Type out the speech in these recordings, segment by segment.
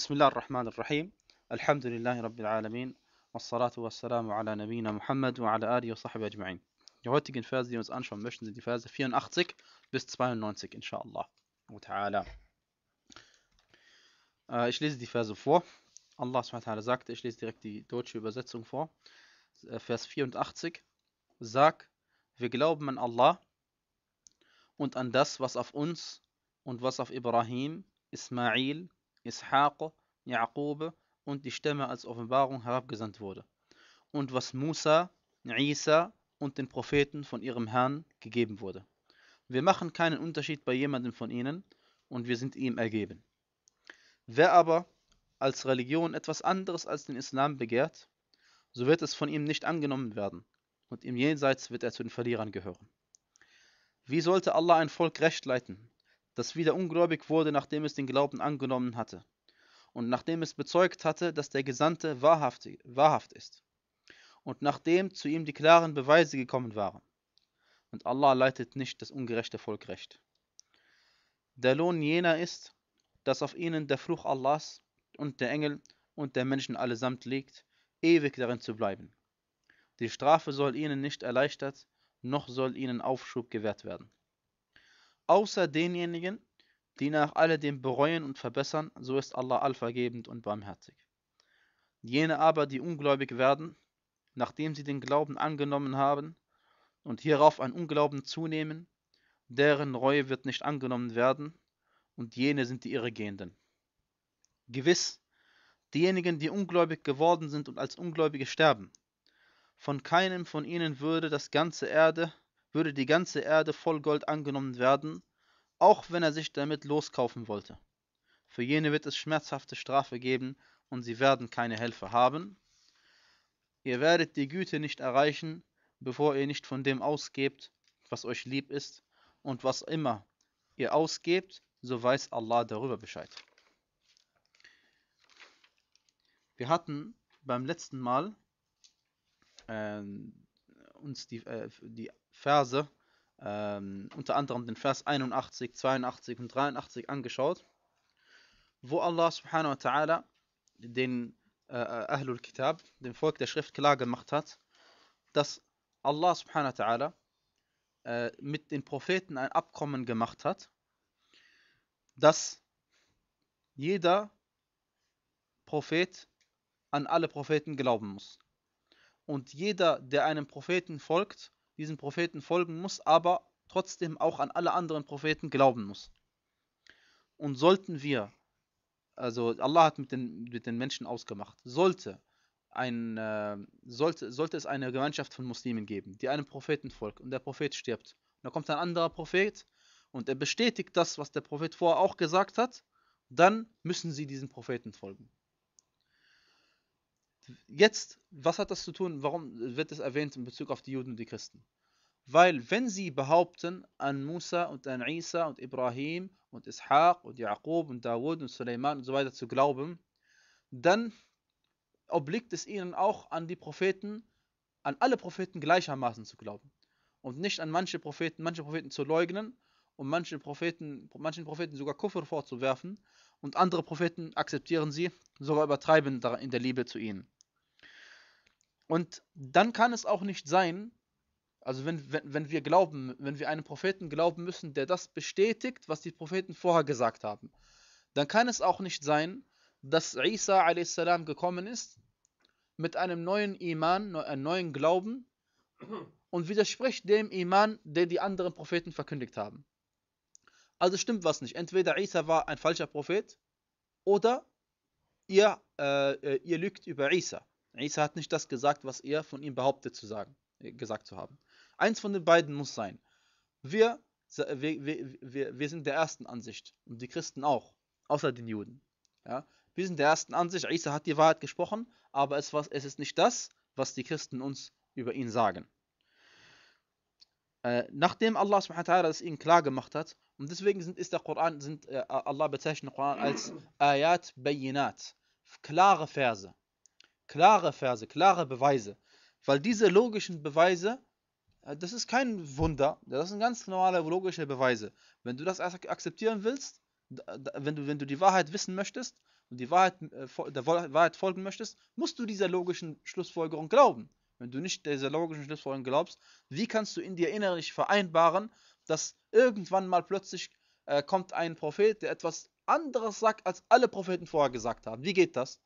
بسم الله الرحمن الرحيم الحمد لله رب العالمين والصلاة والسلام على نبينا Muhammad وعلى آله وصحبه أجمعين. Die heutigen Verse, die wir uns anschauen möchten, sind die Verse 84 bis 92, inshallah. Ta'ala. Äh, ich lese die Verse vor. Allah SWT sagte, ich lese direkt die deutsche Übersetzung vor. Äh, Vers 84. Sag, wir glauben an Allah und an das, was auf uns und was auf Ibrahim, Ismail Ishaq, Jakob und die Stämme als Offenbarung herabgesandt wurde und was Musa, Isa und den Propheten von ihrem Herrn gegeben wurde. Wir machen keinen Unterschied bei jemandem von ihnen und wir sind ihm ergeben. Wer aber als Religion etwas anderes als den Islam begehrt, so wird es von ihm nicht angenommen werden und im Jenseits wird er zu den Verlierern gehören. Wie sollte Allah ein Volk recht leiten, das wieder ungläubig wurde, nachdem es den Glauben angenommen hatte und nachdem es bezeugt hatte, dass der Gesandte wahrhaft, wahrhaft ist und nachdem zu ihm die klaren Beweise gekommen waren. Und Allah leitet nicht das ungerechte Volk recht. Der Lohn jener ist, dass auf ihnen der Fluch Allahs und der Engel und der Menschen allesamt liegt, ewig darin zu bleiben. Die Strafe soll ihnen nicht erleichtert, noch soll ihnen Aufschub gewährt werden außer denjenigen, die nach alledem bereuen und verbessern, so ist Allah allvergebend und barmherzig. Jene aber, die ungläubig werden, nachdem sie den Glauben angenommen haben und hierauf ein Unglauben zunehmen, deren Reue wird nicht angenommen werden, und jene sind die Irregehenden. Gewiss, diejenigen, die ungläubig geworden sind und als Ungläubige sterben, von keinem von ihnen würde das ganze Erde würde die ganze Erde voll Gold angenommen werden, auch wenn er sich damit loskaufen wollte. Für jene wird es schmerzhafte Strafe geben, und sie werden keine Helfer haben. Ihr werdet die Güte nicht erreichen, bevor ihr nicht von dem ausgebt, was euch lieb ist, und was immer ihr ausgebt, so weiß Allah darüber Bescheid. Wir hatten beim letzten Mal äh, uns die, äh, die Verse, ähm, unter anderem den Vers 81, 82 und 83 angeschaut, wo Allah subhanahu wa ta'ala den äh, äh Ahlul Kitab, dem Volk der Schrift klar gemacht hat, dass Allah subhanahu wa ta'ala äh, mit den Propheten ein Abkommen gemacht hat, dass jeder Prophet an alle Propheten glauben muss. Und jeder, der einem Propheten folgt, diesen Propheten folgen muss, aber trotzdem auch an alle anderen Propheten glauben muss. Und sollten wir, also Allah hat mit den, mit den Menschen ausgemacht, sollte, ein, äh, sollte, sollte es eine Gemeinschaft von Muslimen geben, die einem Propheten folgt und der Prophet stirbt. Und da kommt ein anderer Prophet und er bestätigt das, was der Prophet vorher auch gesagt hat, dann müssen sie diesen Propheten folgen. Jetzt, was hat das zu tun? Warum wird es erwähnt in Bezug auf die Juden und die Christen? Weil wenn sie behaupten an Musa und an Isa und Ibrahim und Ishaq und Jakob und Dawud und Suleiman und so weiter zu glauben, dann obliegt es ihnen auch an die Propheten, an alle Propheten gleichermaßen zu glauben und nicht an manche Propheten, manche Propheten zu leugnen um manchen Propheten, manchen Propheten sogar Kufr vorzuwerfen und andere Propheten akzeptieren sie, sogar übertreiben in der Liebe zu ihnen. Und dann kann es auch nicht sein, also wenn, wenn, wenn wir glauben, wenn wir einem Propheten glauben müssen, der das bestätigt, was die Propheten vorher gesagt haben, dann kann es auch nicht sein, dass Isa a.s. gekommen ist mit einem neuen Iman, einem neuen Glauben und widerspricht dem Iman, den die anderen Propheten verkündigt haben. Also stimmt was nicht. Entweder Isa war ein falscher Prophet oder ihr, äh, äh ihr lügt über Isa. Isa hat nicht das gesagt, was ihr von ihm behauptet zu sagen, äh, gesagt zu haben. Eins von den beiden muss sein. Äh, wir, wir, wir, wir sind der ersten Ansicht und die Christen auch, außer den Juden. Ja? Wir sind der ersten Ansicht, Isa hat die Wahrheit gesprochen, aber es, war, es ist nicht das, was die Christen uns über ihn sagen. Äh, nachdem Allah subhanahu wa ta'ala es ihnen klar gemacht hat und deswegen sind, ist der Koran, sind, äh, Allah bezeichnet den Koran als Ayat Bayinat. Klare Verse. Klare Verse, klare Beweise. Weil diese logischen Beweise, äh, das ist kein Wunder, das sind ganz normale logische Beweise. Wenn du das akzeptieren willst, wenn du, wenn du die Wahrheit wissen möchtest und die Wahrheit, äh, der Wahrheit folgen möchtest, musst du dieser logischen Schlussfolgerung glauben. Wenn du nicht dieser logischen Schlussfolgerung glaubst, wie kannst du in dir innerlich vereinbaren, dass irgendwann mal plötzlich äh, kommt ein Prophet, der etwas anderes sagt, als alle Propheten vorher gesagt haben. Wie geht das?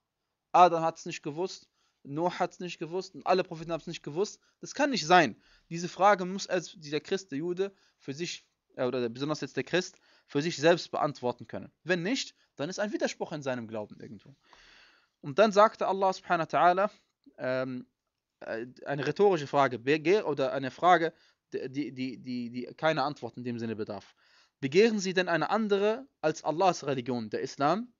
Adam hat es nicht gewusst, Noah hat es nicht gewusst und alle Propheten haben es nicht gewusst. Das kann nicht sein. Diese Frage muss also dieser Christ, der Jude, für sich, äh, oder besonders jetzt der Christ, für sich selbst beantworten können. Wenn nicht, dann ist ein Widerspruch in seinem Glauben irgendwo. Und dann sagte Allah subhanahu wa ta'ala, ähm, äh, eine rhetorische Frage oder eine Frage, die, die, die, die keine Antwort in dem Sinne bedarf. Begehren sie denn eine andere als Allahs Religion, der Islam?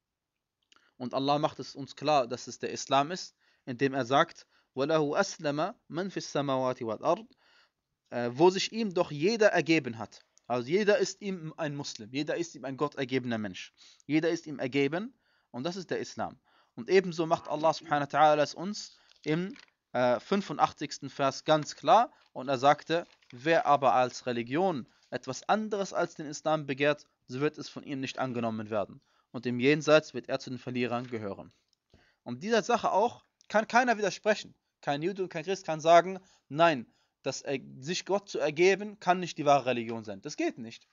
Und Allah macht es uns klar, dass es der Islam ist, indem er sagt, وَلَهُ أَسْلَمَ مَنْ فِي السَّمَوَاتِ وَالْأَرْضِ wo sich ihm doch jeder ergeben hat. Also jeder ist ihm ein Muslim, jeder ist ihm ein Gott ergebener Mensch. Jeder ist ihm ergeben und das ist der Islam. Und ebenso macht Allah subhanahu wa ta'ala es uns im 85. Äh, Vers ganz klar und er sagte, wer aber als Religion etwas anderes als den Islam begehrt, so wird es von ihm nicht angenommen werden und im Jenseits wird er zu den Verlierern gehören. Und dieser Sache auch kann keiner widersprechen. Kein Jude und kein Christ kann sagen, nein, dass er, sich Gott zu ergeben, kann nicht die wahre Religion sein. Das geht nicht.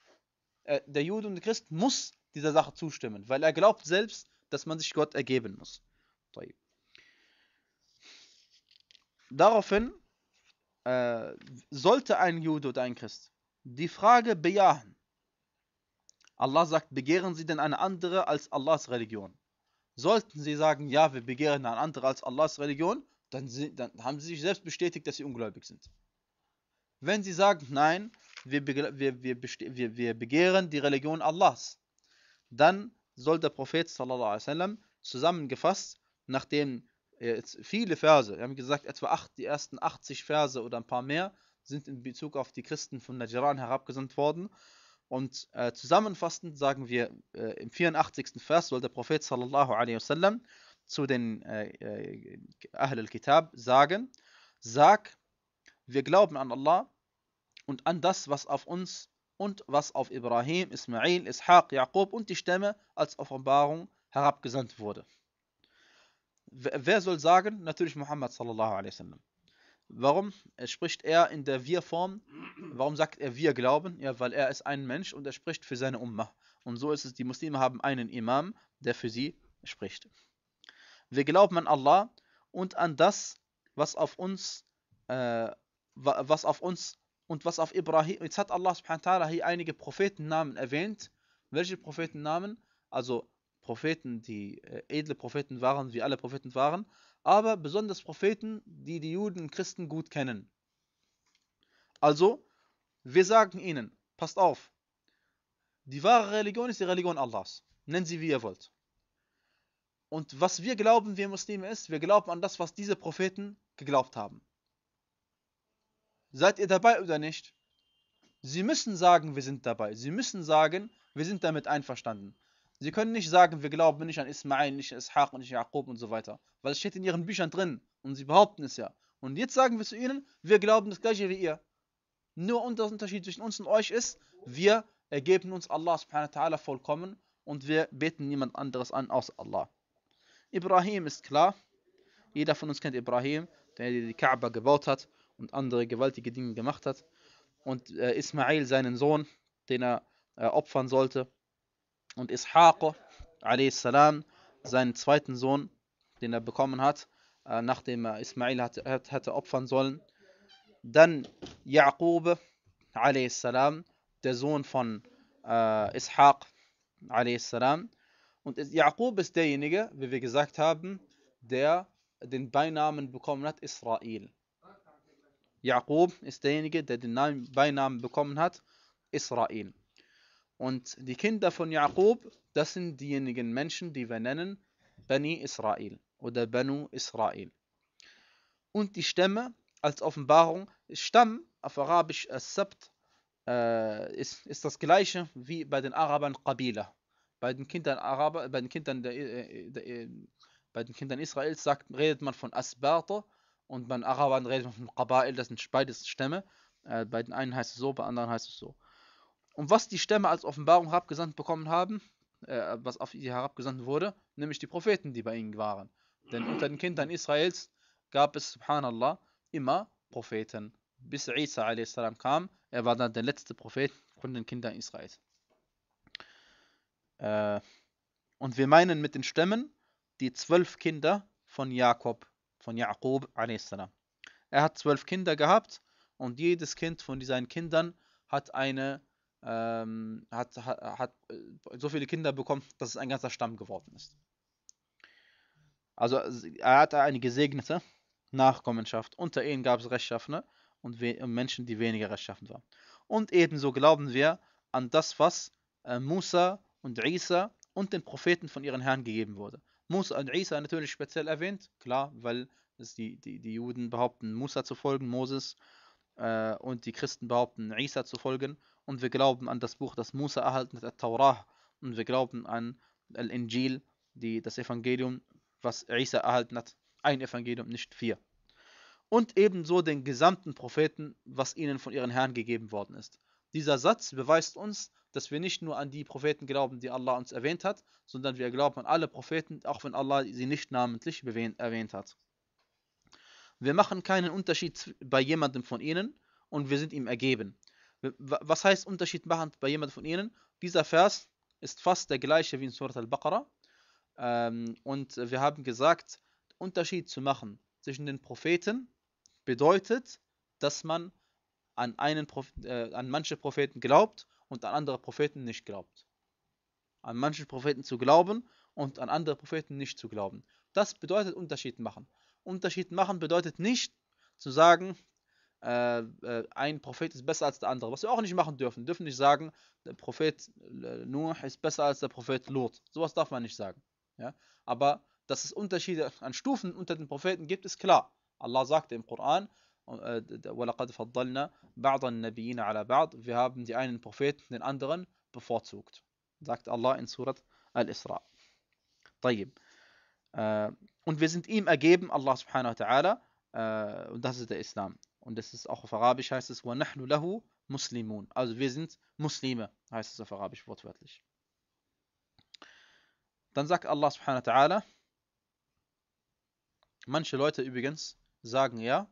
Äh, der Jude und der Christ muss dieser Sache zustimmen, weil er glaubt selbst, dass man sich Gott ergeben muss. طيب. Daraufhin äh, sollte ein Jude oder ein Christ die Frage bejahen. Allah sagt, begehren Sie denn eine andere als Allahs Religion? Sollten Sie sagen, ja, wir begehren eine andere als Allahs Religion, dann, dann haben Sie sich selbst bestätigt, dass Sie ungläubig sind. Wenn Sie sagen, nein, wir, wir, wir, wir begehren die Religion Allahs, dann soll der Prophet sallam, zusammengefasst, nachdem äh, jetzt viele Verse, wir haben gesagt, etwa acht, die ersten 80 Verse oder ein paar mehr sind in Bezug auf die Christen von Najran herabgesandt worden. Und äh, zusammenfassend sagen wir, äh, im 84. Vers soll der Prophet sallallahu alaihi wasallam zu den äh, äh Ahl al-Kitab sagen, sag, wir glauben an Allah und an das, was auf uns und was auf Ibrahim, Ismail, Ishaq, Jakob und die Stämme als Offenbarung herabgesandt wurde. Wer soll sagen? Natürlich Muhammad sallallahu alaihi wasallam. Warum spricht er in der Wir-Form? Warum sagt er wir glauben? Ja, weil er ist ein Mensch und er spricht für seine Ummah. Und so ist es, die Muslime haben einen Imam, der für sie spricht. Wir glauben an Allah und an das, was auf uns, äh, was auf uns und was auf Ibrahim. Jetzt hat Allah subhanahu wa ta'ala hier einige Prophetennamen erwähnt. Welche Prophetennamen? Also Propheten, die äh, edle Propheten waren, wie alle Propheten waren, aber besonders Propheten, die die Juden und Christen gut kennen. Also, wir sagen ihnen, passt auf, die wahre Religion ist die Religion Allahs. Nennen sie, wie ihr wollt. Und was wir glauben, wir Muslime, ist, wir glauben an das, was diese Propheten geglaubt haben. Seid ihr dabei oder nicht? Sie müssen sagen, wir sind dabei. Sie müssen sagen, wir sind damit einverstanden. Sie können nicht sagen, wir glauben nicht an Ismail, nicht an Ishaq und nicht an Jakob und so weiter. Weil es steht in ihren Büchern drin und sie behaupten es ja. Und jetzt sagen wir zu ihnen, wir glauben das gleiche wie ihr. Nur der Unterschied zwischen uns und euch ist, wir ergeben uns Allah subhanahu wa ta'ala vollkommen und wir beten niemand anderes an außer Allah. Ibrahim ist klar. Jeder von uns kennt Ibrahim, der die Kaaba gebaut hat und andere gewaltige Dinge gemacht hat. Und äh, Ismail, seinen Sohn, den er äh, opfern sollte und Ishaq salam seinen zweiten Sohn, den er bekommen hat, äh, nachdem er Ismail hätte opfern sollen. Dann Jakob salam, der Sohn von äh, Ishaq salam. Und Jakob ist derjenige, wie wir gesagt haben, der den Beinamen bekommen hat, Israel. Jakob ist derjenige, der den Beinamen bekommen hat, Israel. Und die Kinder von Jakob, das sind diejenigen Menschen, die wir nennen Bani Israel oder Banu Israel. Und die Stämme als Offenbarung, Stamm auf Arabisch sabt äh, ist, ist das gleiche wie bei den Arabern Kabila. Bei den Kindern Araber, bei den Kindern der, äh, der, der äh, bei den Kindern Israels sagt, redet man von Asbata und bei den Arabern redet man von Qabail, das sind beides Stämme. Äh, bei den einen heißt es so, bei anderen heißt es so. Und was die Stämme als Offenbarung herabgesandt bekommen haben, äh, was auf sie herabgesandt wurde, nämlich die Propheten, die bei ihnen waren. Denn unter den Kindern Israels gab es, subhanallah, immer Propheten. Bis Isa a.s. kam, er war dann der letzte Prophet von den Kindern Israels. Äh, und wir meinen mit den Stämmen die zwölf Kinder von Jakob, von Jakob a.s. Er hat zwölf Kinder gehabt und jedes Kind von seinen Kindern hat eine ähm, hat, hat, hat äh, so viele Kinder bekommen, dass es ein ganzer Stamm geworden ist. Also er hatte eine gesegnete Nachkommenschaft. Unter ihnen gab es Rechtschaffene und, und, Menschen, die weniger rechtschaffen waren. Und ebenso glauben wir an das, was äh, Musa und Isa und den Propheten von ihren Herren gegeben wurde. Musa und Isa natürlich speziell erwähnt, klar, weil es die, die, die Juden behaupten, Musa zu folgen, Moses, äh, und die Christen behaupten, Isa zu folgen und wir glauben an das Buch, das Musa erhalten hat, At-Taurah, und wir glauben an Al-Injil, das Evangelium, was Isa erhalten hat, ein Evangelium, nicht vier. Und ebenso den gesamten Propheten, was ihnen von ihren Herren gegeben worden ist. Dieser Satz beweist uns, dass wir nicht nur an die Propheten glauben, die Allah uns erwähnt hat, sondern wir glauben an alle Propheten, auch wenn Allah sie nicht namentlich erwähnt hat. Wir machen keinen Unterschied bei jemandem von ihnen und wir sind ihm ergeben. Was heißt Unterschied machen bei jemandem von ihnen? Dieser Vers ist fast der gleiche wie in Surat al-Baqarah. Ähm, und wir haben gesagt, Unterschied zu machen zwischen den Propheten bedeutet, dass man an, einen äh, an manche Propheten glaubt und an andere Propheten nicht glaubt. An manche Propheten zu glauben und an andere Propheten nicht zu glauben. Das bedeutet Unterschied machen. Unterschied machen bedeutet nicht zu sagen, äh, äh, ein Prophet ist besser als der andere. Was wir auch nicht machen dürfen. Wir dürfen nicht sagen, der Prophet äh, Nuh ist besser als der Prophet Lot. Sowas darf man nicht sagen. Ja? Aber dass es Unterschiede an Stufen unter den Propheten gibt, ist klar. Allah sagte im Koran, wir haben die einen Propheten den anderen bevorzugt. Sagt Allah in Surat Al-Isra. Und wir sind ihm ergeben, Allah subhanahu wa ta'ala, und das ist der Islam. Und das ist auch auf Arabisch heißt es وَنَحْنُ لَهُ Muslimun. Also wir sind Muslime, heißt es auf Arabisch wortwörtlich. Dann sagt Allah subhanahu wa ta'ala, manche Leute übrigens sagen ja,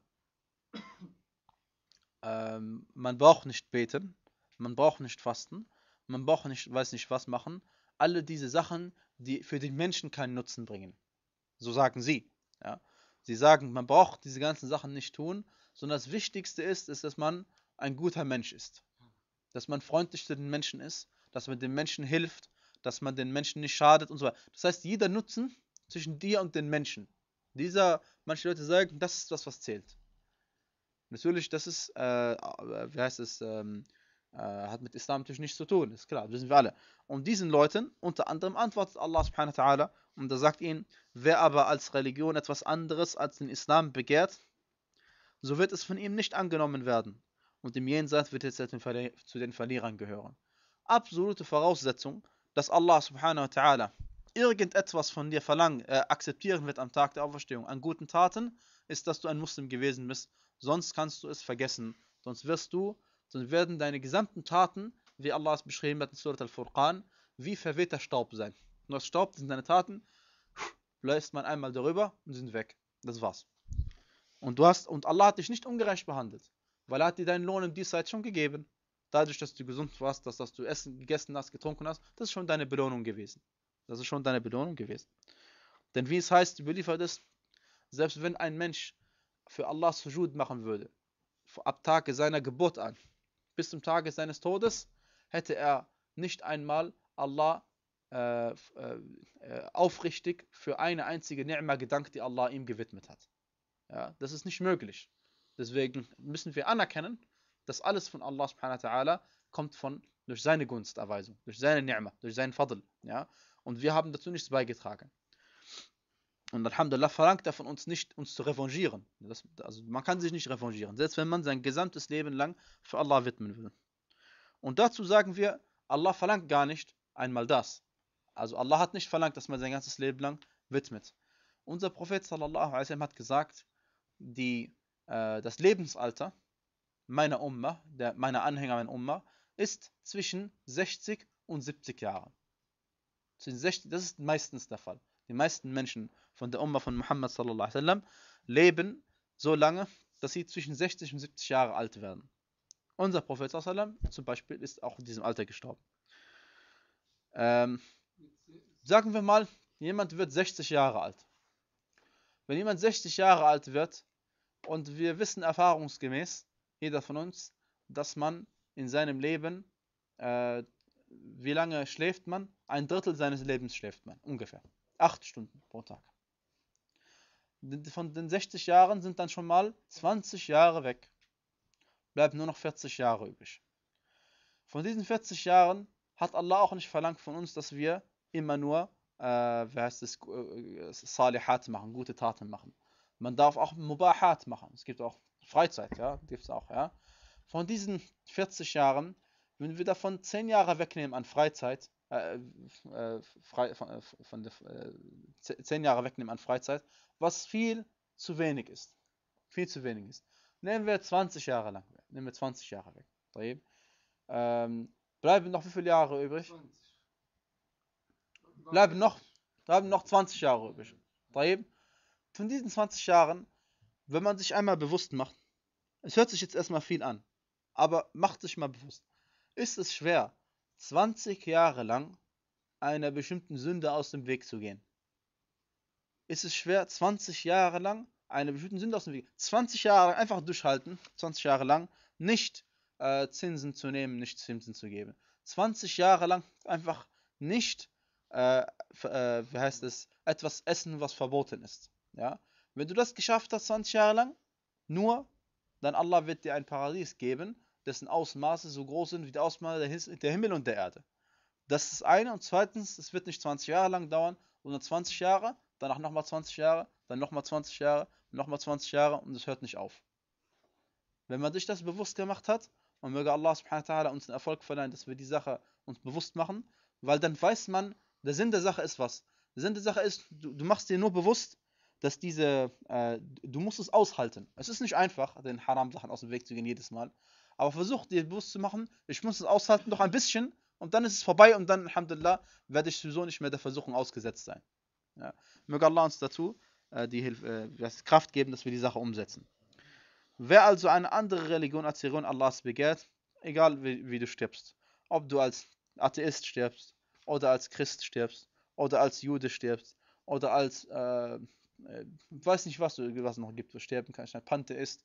ähm, man braucht nicht beten, man braucht nicht fasten, man braucht nicht, weiß nicht was machen. Alle diese Sachen, die für den Menschen keinen Nutzen bringen. So sagen sie. Ja. Sie sagen, man braucht diese ganzen Sachen nicht tun, sondern das Wichtigste ist, ist, dass man ein guter Mensch ist. Dass man freundlich zu den Menschen ist, dass man den Menschen hilft, dass man den Menschen nicht schadet und so weiter. Das heißt, jeder Nutzen zwischen dir und den Menschen. Dieser, manche Leute sagen, das ist das, was zählt. Natürlich, das ist, äh, äh wie heißt es, ähm, äh, hat mit Islam natürlich nichts zu tun, ist klar, wissen wir alle. Und diesen Leuten unter anderem antwortet Allah subhanahu wa ta'ala und er sagt ihnen, wer aber als Religion etwas anderes als den Islam begehrt, so wird es von ihm nicht angenommen werden. Und im Jenseits wird es zu den Verlierern gehören. Absolute Voraussetzung, dass Allah subhanahu wa ta'ala irgendetwas von dir verlangen, äh, akzeptieren wird am Tag der Auferstehung, an guten Taten, ist, dass du ein Muslim gewesen bist. Sonst kannst du es vergessen. Sonst wirst du, sonst werden deine gesamten Taten, wie Allah es beschrieben hat in Surat al-Furqan, wie verwehter Staub sein. das Staub sind deine Taten, läuft man einmal darüber und sind weg. Das war's. Und, du hast, und Allah hat dich nicht ungerecht behandelt, weil er hat dir deinen Lohn in dieser Zeit schon gegeben. Dadurch, dass du gesund warst, dass, dass du Essen gegessen hast, getrunken hast, das ist schon deine Belohnung gewesen. Das ist schon deine Belohnung gewesen. Denn wie es heißt, überliefert ist, selbst wenn ein Mensch für Allah Sujud machen würde, ab Tage seiner Geburt an, bis zum Tage seines Todes, hätte er nicht einmal Allah äh, äh, äh, aufrichtig für eine einzige Ni'ma gedankt, die Allah ihm gewidmet hat. Ja, das ist nicht möglich. Deswegen müssen wir anerkennen, dass alles von Allah subhanahu wa kommt von durch seine Gunsterweisung, durch seine Ni'ma, durch seinen Fadl. Ja? Und wir haben dazu nichts beigetragen. Und Alhamdulillah verlangt er von uns nicht, uns zu revanchieren. Das, also man kann sich nicht revanchieren, selbst wenn man sein gesamtes Leben lang für Allah widmen will. Und dazu sagen wir, Allah verlangt gar nicht einmal das. Also Allah hat nicht verlangt, dass man sein ganzes Leben lang widmet. Unser Prophet sallallahu alaihi hat gesagt, die, äh, das Lebensalter meiner Umma, der, meiner Anhänger meiner Umma, ist zwischen 60 und 70 Jahren. das ist meistens der Fall. Die meisten Menschen von der Umma von Muhammad sallallahu leben so lange, dass sie zwischen 60 und 70 Jahre alt werden. Unser Prophet sallam, zum Beispiel ist auch in diesem Alter gestorben. Ähm, sagen wir mal, jemand wird 60 Jahre alt. Wenn jemand 60 Jahre alt wird, und wir wissen erfahrungsgemäß, jeder von uns, dass man in seinem Leben, äh, wie lange schläft man? Ein Drittel seines Lebens schläft man, ungefähr. Acht Stunden pro Tag. Von den 60 Jahren sind dann schon mal 20 Jahre weg. Bleiben nur noch 40 Jahre übrig. Von diesen 40 Jahren hat Allah auch nicht verlangt von uns, dass wir immer nur, äh, wie heißt es, äh, Salihat machen, gute Taten machen. Man darf auch Mubahat machen. Es gibt auch Freizeit, ja, gibt es auch, ja. Von diesen 40 Jahren, wenn wir davon 10 Jahre wegnehmen an Freizeit, äh, äh, frei, von, äh, von der, äh, 10 Jahre wegnehmen an Freizeit, was viel zu wenig ist. Viel zu wenig ist. Nehmen wir 20 Jahre lang weg. Nehmen wir 20 Jahre weg. Ähm, bleiben noch wie viele Jahre übrig? Bleiben noch, bleiben noch 20 Jahre übrig von diesen 20 Jahren, wenn man sich einmal bewusst macht, es hört sich jetzt erstmal viel an, aber macht sich mal bewusst, ist es schwer, 20 Jahre lang einer bestimmten Sünde aus dem Weg zu gehen. Ist es schwer, 20 Jahre lang einer bestimmten Sünde aus dem Weg, 20 Jahre einfach durchhalten, 20 Jahre lang nicht äh, Zinsen zu nehmen, nicht Zinsen zu geben. 20 Jahre lang einfach nicht, äh, äh, wie heißt es, etwas essen, was verboten ist. Ja? Wenn du das geschafft hast 20 Jahre lang, nur, dann Allah wird dir ein Paradies geben, dessen Ausmaße so groß sind wie die Ausmaße der, Himmel und der Erde. Das ist das eine. Und zweitens, es wird nicht 20 Jahre lang dauern, sondern 20 Jahre, danach nochmal 20 Jahre, dann nochmal 20 Jahre, nochmal 20 Jahre und es hört nicht auf. Wenn man sich das bewusst gemacht hat, und möge Allah subhanahu wa ta'ala uns den Erfolg verleihen, dass wir die Sache uns bewusst machen, weil dann weiß man, der Sinn der Sache ist was. Der Sinn der Sache ist, du, du machst dir nur bewusst, dass diese, äh, du musst es aushalten. Es ist nicht einfach, den Haram-Sachen aus dem Weg zu gehen jedes Mal. Aber versuch dir bewusst zu machen, ich muss es aushalten, noch ein bisschen und dann ist es vorbei und dann, Alhamdulillah, werde ich sowieso nicht mehr der Versuchung ausgesetzt sein. Ja. Möge Allah uns dazu äh, die Hilfe, äh, Kraft geben, dass wir die Sache umsetzen. Wer also eine andere Religion als die Religion Allahs begehrt, egal wie, wie du stirbst, ob du als Atheist stirbst oder als Christ stirbst oder als Jude stirbst oder als äh, äh, weiß nicht, was, was es noch gibt, wo sterben kann. Ich meine, Pantheist,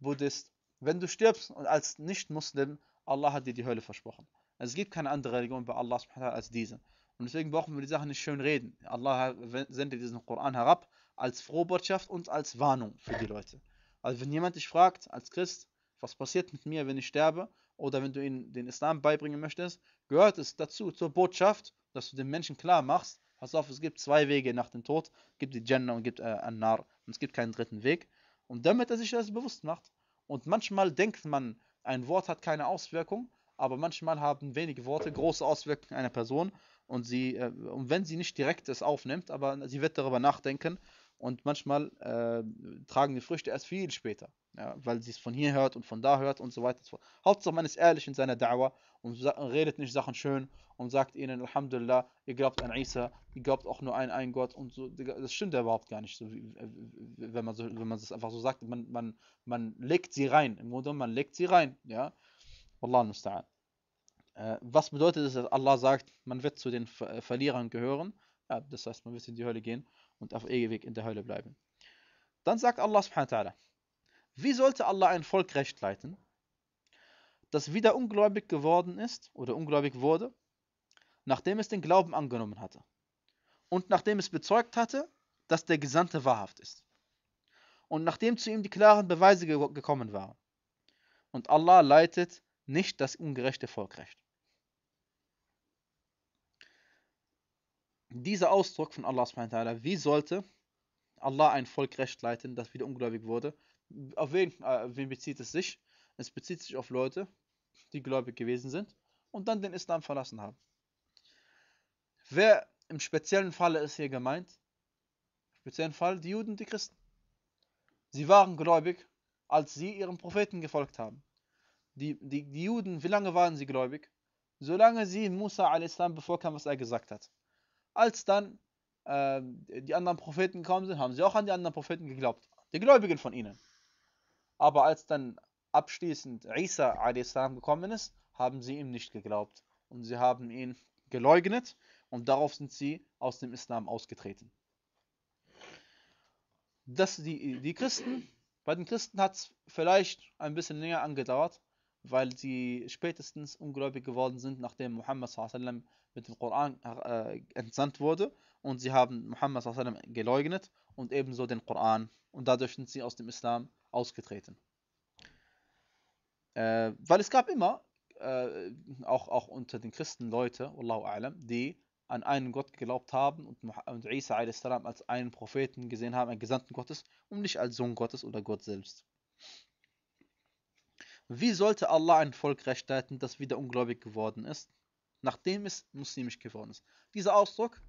Buddhist. Wenn du stirbst und als Nicht-Muslim, Allah hat dir die Hölle versprochen. Also es gibt keine andere Religion bei Allah als diese. Und deswegen brauchen wir die Sachen nicht schön reden. Allah sendet diesen Koran herab als Frohbotschaft und als Warnung für die Leute. Also wenn jemand dich fragt, als Christ, was passiert mit mir, wenn ich sterbe, oder wenn du ihnen den Islam beibringen möchtest, gehört es dazu, zur Botschaft, dass du den Menschen klar machst, Pass auf, es gibt zwei Wege nach dem Tod. Es gibt die Jannah und gibt äh, An-Nar. Und es gibt keinen dritten Weg. Und damit er sich das bewusst macht. Und manchmal denkt man, ein Wort hat keine Auswirkung, aber manchmal haben wenige Worte große Auswirkungen einer Person. Und, sie, äh, und wenn sie nicht direkt es aufnimmt, aber sie wird darüber nachdenken. Und manchmal äh, tragen die Früchte erst viel später. Ja, weil sie es von hier hört und von da hört und so weiter Hauptsache man ist ehrlich in seiner Da'wah und redet nicht Sachen schön und sagt ihnen, Alhamdulillah, ihr glaubt an Isa, ihr glaubt auch nur an einen Gott und so. Das stimmt ja überhaupt gar nicht, so, äh, wenn man so, wenn man das einfach so sagt. Man, man, man legt sie rein, im Grunde man legt sie rein, ja. Wallah musta'an. Äh, was bedeutet es, dass Allah sagt, man wird zu den Ver äh, Verlierern gehören? Ja, das heißt, man wird in die Hölle gehen und auf ewig in der Hölle bleiben. Dann sagt Allah subhanahu wa ta'ala, wie sollte Allah ein Volk recht leiten, das wieder ungläubig geworden ist oder ungläubig wurde, nachdem es den Glauben angenommen hatte und nachdem es bezeugt hatte, dass der Gesandte wahrhaft ist und nachdem zu ihm die klaren Beweise ge gekommen waren? Und Allah leitet nicht das ungerechte Volk recht. Dieser Ausdruck von Allah, wie sollte Allah ein Volk recht leiten, das wieder ungläubig wurde, auf wen, äh, wen bezieht es sich? Es bezieht sich auf Leute, die gläubig gewesen sind und dann den Islam verlassen haben. Wer im speziellen Falle ist hier gemeint? Im speziellen Fall die Juden, die Christen. Sie waren gläubig, als sie ihrem Propheten gefolgt haben. Die, die, die Juden, wie lange waren sie gläubig? Solange sie Musa a.s. bevorkam, was er gesagt hat. Als dann äh, die anderen Propheten gekommen sind, haben sie auch an die anderen Propheten geglaubt. Die Gläubigen von ihnen. Aber als dann abschließend Isa a.s. gekommen ist, haben sie ihm nicht geglaubt und sie haben ihn geleugnet und darauf sind sie aus dem Islam ausgetreten. Das, die, die Christen, bei den Christen hat es vielleicht ein bisschen länger angedauert, weil sie spätestens ungläubig geworden sind, nachdem Muhammad sallam mit dem Koran äh, entsandt wurde und sie haben Muhammad sallam geleugnet und ebenso den Koran und dadurch sind sie aus dem Islam ausgetreten. Äh, weil es gab immer, äh, auch, auch unter den Christen Leute, A'lam, die an einen Gott geglaubt haben und, und Isa a.s. als einen Propheten gesehen haben, einen Gesandten Gottes und nicht als Sohn Gottes oder Gott selbst. Wie sollte Allah ein Volk rechtleiten, das wieder ungläubig geworden ist, nachdem es muslimisch geworden ist? Dieser Ausdruck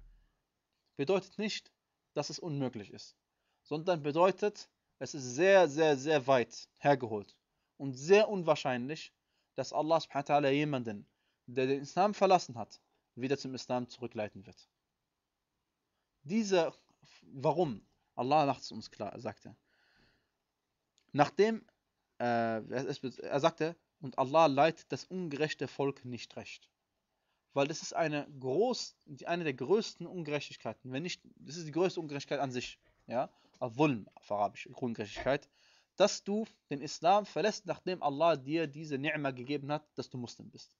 bedeutet nicht, dass es unmöglich ist, sondern bedeutet, es ist sehr, sehr, sehr weit hergeholt und sehr unwahrscheinlich, dass Allah subhanahu jemanden, der den Islam verlassen hat, wieder zum Islam zurückleiten wird. Dieser, warum? Allah macht es uns klar, sagte. Nachdem, äh, er sagte, und Allah leitet das ungerechte Volk nicht recht. Weil das ist eine, groß, eine der größten Ungerechtigkeiten, wenn nicht, das ist die größte Ungerechtigkeit an sich. Ja? al auf Arabisch, Ungerechtigkeit, dass du den Islam verlässt, nachdem Allah dir diese Ni'ma gegeben hat, dass du Muslim bist.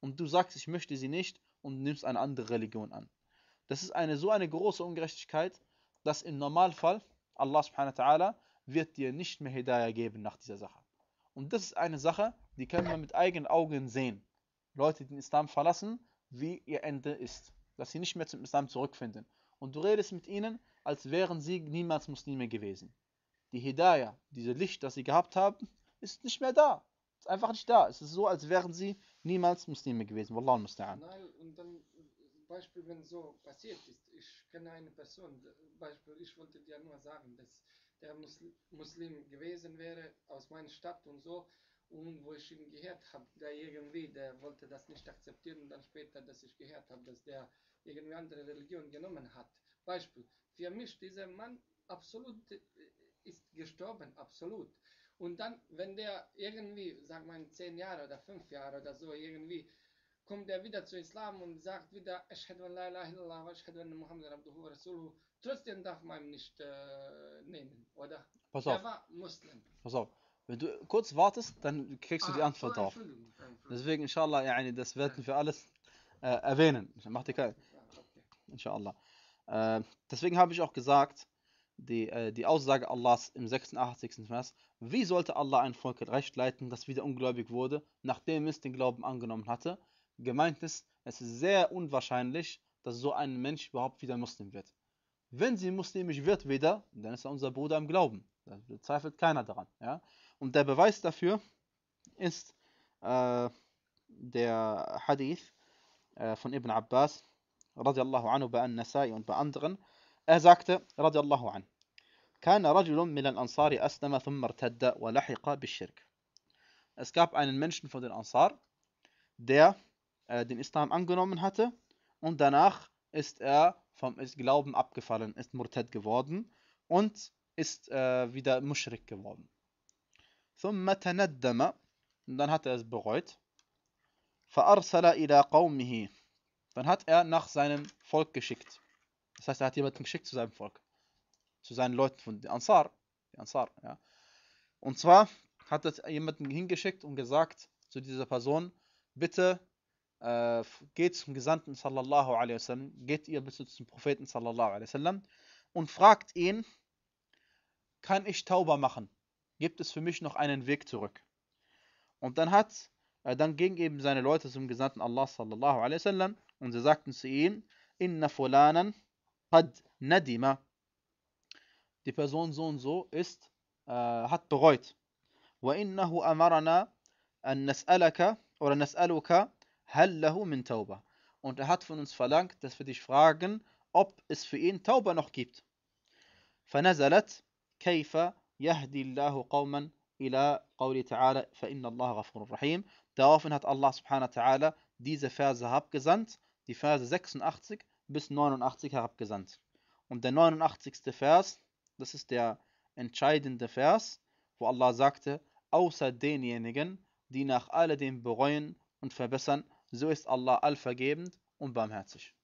Und du sagst, ich möchte sie nicht und nimmst eine andere Religion an. Das ist eine so eine große Ungerechtigkeit, dass im Normalfall Allah subhanahu wa ta'ala wird dir nicht mehr Hidayah geben nach dieser Sache. Und das ist eine Sache, die können wir mit eigenen Augen sehen. Leute, die den Islam verlassen, wie ihr Ende ist. Dass sie nicht mehr zum Islam zurückfinden. Und du redest mit ihnen, als wären sie niemals Muslime gewesen. Die Hidayah, diese Licht, das sie gehabt haben, ist nicht mehr da. Ist einfach nicht da. Es ist so, als wären sie niemals Muslime gewesen. Wallahu musta'an. Nein, und dann äh, Beispiel, wenn so passiert ist. Ich kenne eine Person, Beispiel, ich wollte dir nur sagen, dass der Muslim gewesen wäre aus meiner Stadt und so. Und wo ich ihn gehört habe, der irgendwie, der wollte das nicht akzeptieren und dann später, dass ich gehört habe, dass der irgendwie andere Religion genommen hat. Beispiel, für mich, dieser Mann absolut äh, ist gestorben, absolut. Und dann, wenn der irgendwie, sag mal, zehn Jahre oder fünf Jahre oder so, irgendwie kommt er wieder zu Islam und sagt wieder, ich hätte Muhammad Trotzdem darf man ihn nicht äh, nehmen, oder? Pass auf. Er war Muslim. Pass auf. Wenn du kurz wartest, dann kriegst du ah, die Antwort darauf. Deswegen, inshallah, yani, das werden wir alles äh, erwähnen. Mach dir keine. Inshallah. Äh, deswegen habe ich auch gesagt, die, äh, die Aussage Allahs im 86. Vers, wie sollte Allah ein Volk recht leiten, das wieder ungläubig wurde, nachdem es den Glauben angenommen hatte? Gemeint ist, es ist sehr unwahrscheinlich, dass so ein Mensch überhaupt wieder Muslim wird. Wenn sie muslimisch wird wieder, dann ist er unser Bruder im Glauben. Da zweifelt keiner daran. Ja? Und der Beweis dafür ist äh, der Hadith äh, von Ibn Abbas, radiallahu anhu bei An-Nasai und bei anderen, er sagte, radiallahu an, كان رجل من الأنصار أسلم ثم ارتد ولحق بالشرك. Es gab einen Menschen von den Ansar, der äh, den Islam angenommen hatte und danach ist er vom Glauben abgefallen, ist Murtad geworden und ist äh, wieder Mushrik geworden. ثم تندم, und dann hat er es bereut. فأرسل إلى قومه dann hat er nach seinem Volk geschickt. Das heißt, er hat jemanden geschickt zu seinem Volk. Zu seinen Leuten von den Ansar. Die Ansar, ja. Und zwar hat er jemanden hingeschickt und gesagt zu dieser Person, bitte äh, geht zum Gesandten sallallahu alaihi wasallam, geht ihr bitte zum Propheten sallallahu alaihi wasallam und fragt ihn, kann ich tauber machen? Gibt es für mich noch einen Weg zurück? Und dann hat, äh, dann ging eben seine Leute zum Gesandten Allah sallallahu alaihi wasallam und sie sagten zu ihm, Inna fulanan qad nadima. Die Person so und so ist, äh, hat bereut. Wa innahu amarana an nas'alaka oder nas'aluka hal lahu min tauba. Und er hat von uns verlangt, dass wir dich fragen, ob es für ihn Tauba noch gibt. فنزلت كيف يهدي الله قوما إلى قول تعالى فإن الله غفور رحيم Daraufhin hat Allah subhanahu wa diese Verse abgesandt die Verse 86 bis 89 herabgesandt. Und der 89. Vers, das ist der entscheidende Vers, wo Allah sagte, außer denjenigen, die nach alledem bereuen und verbessern, so ist Allah allvergebend und barmherzig.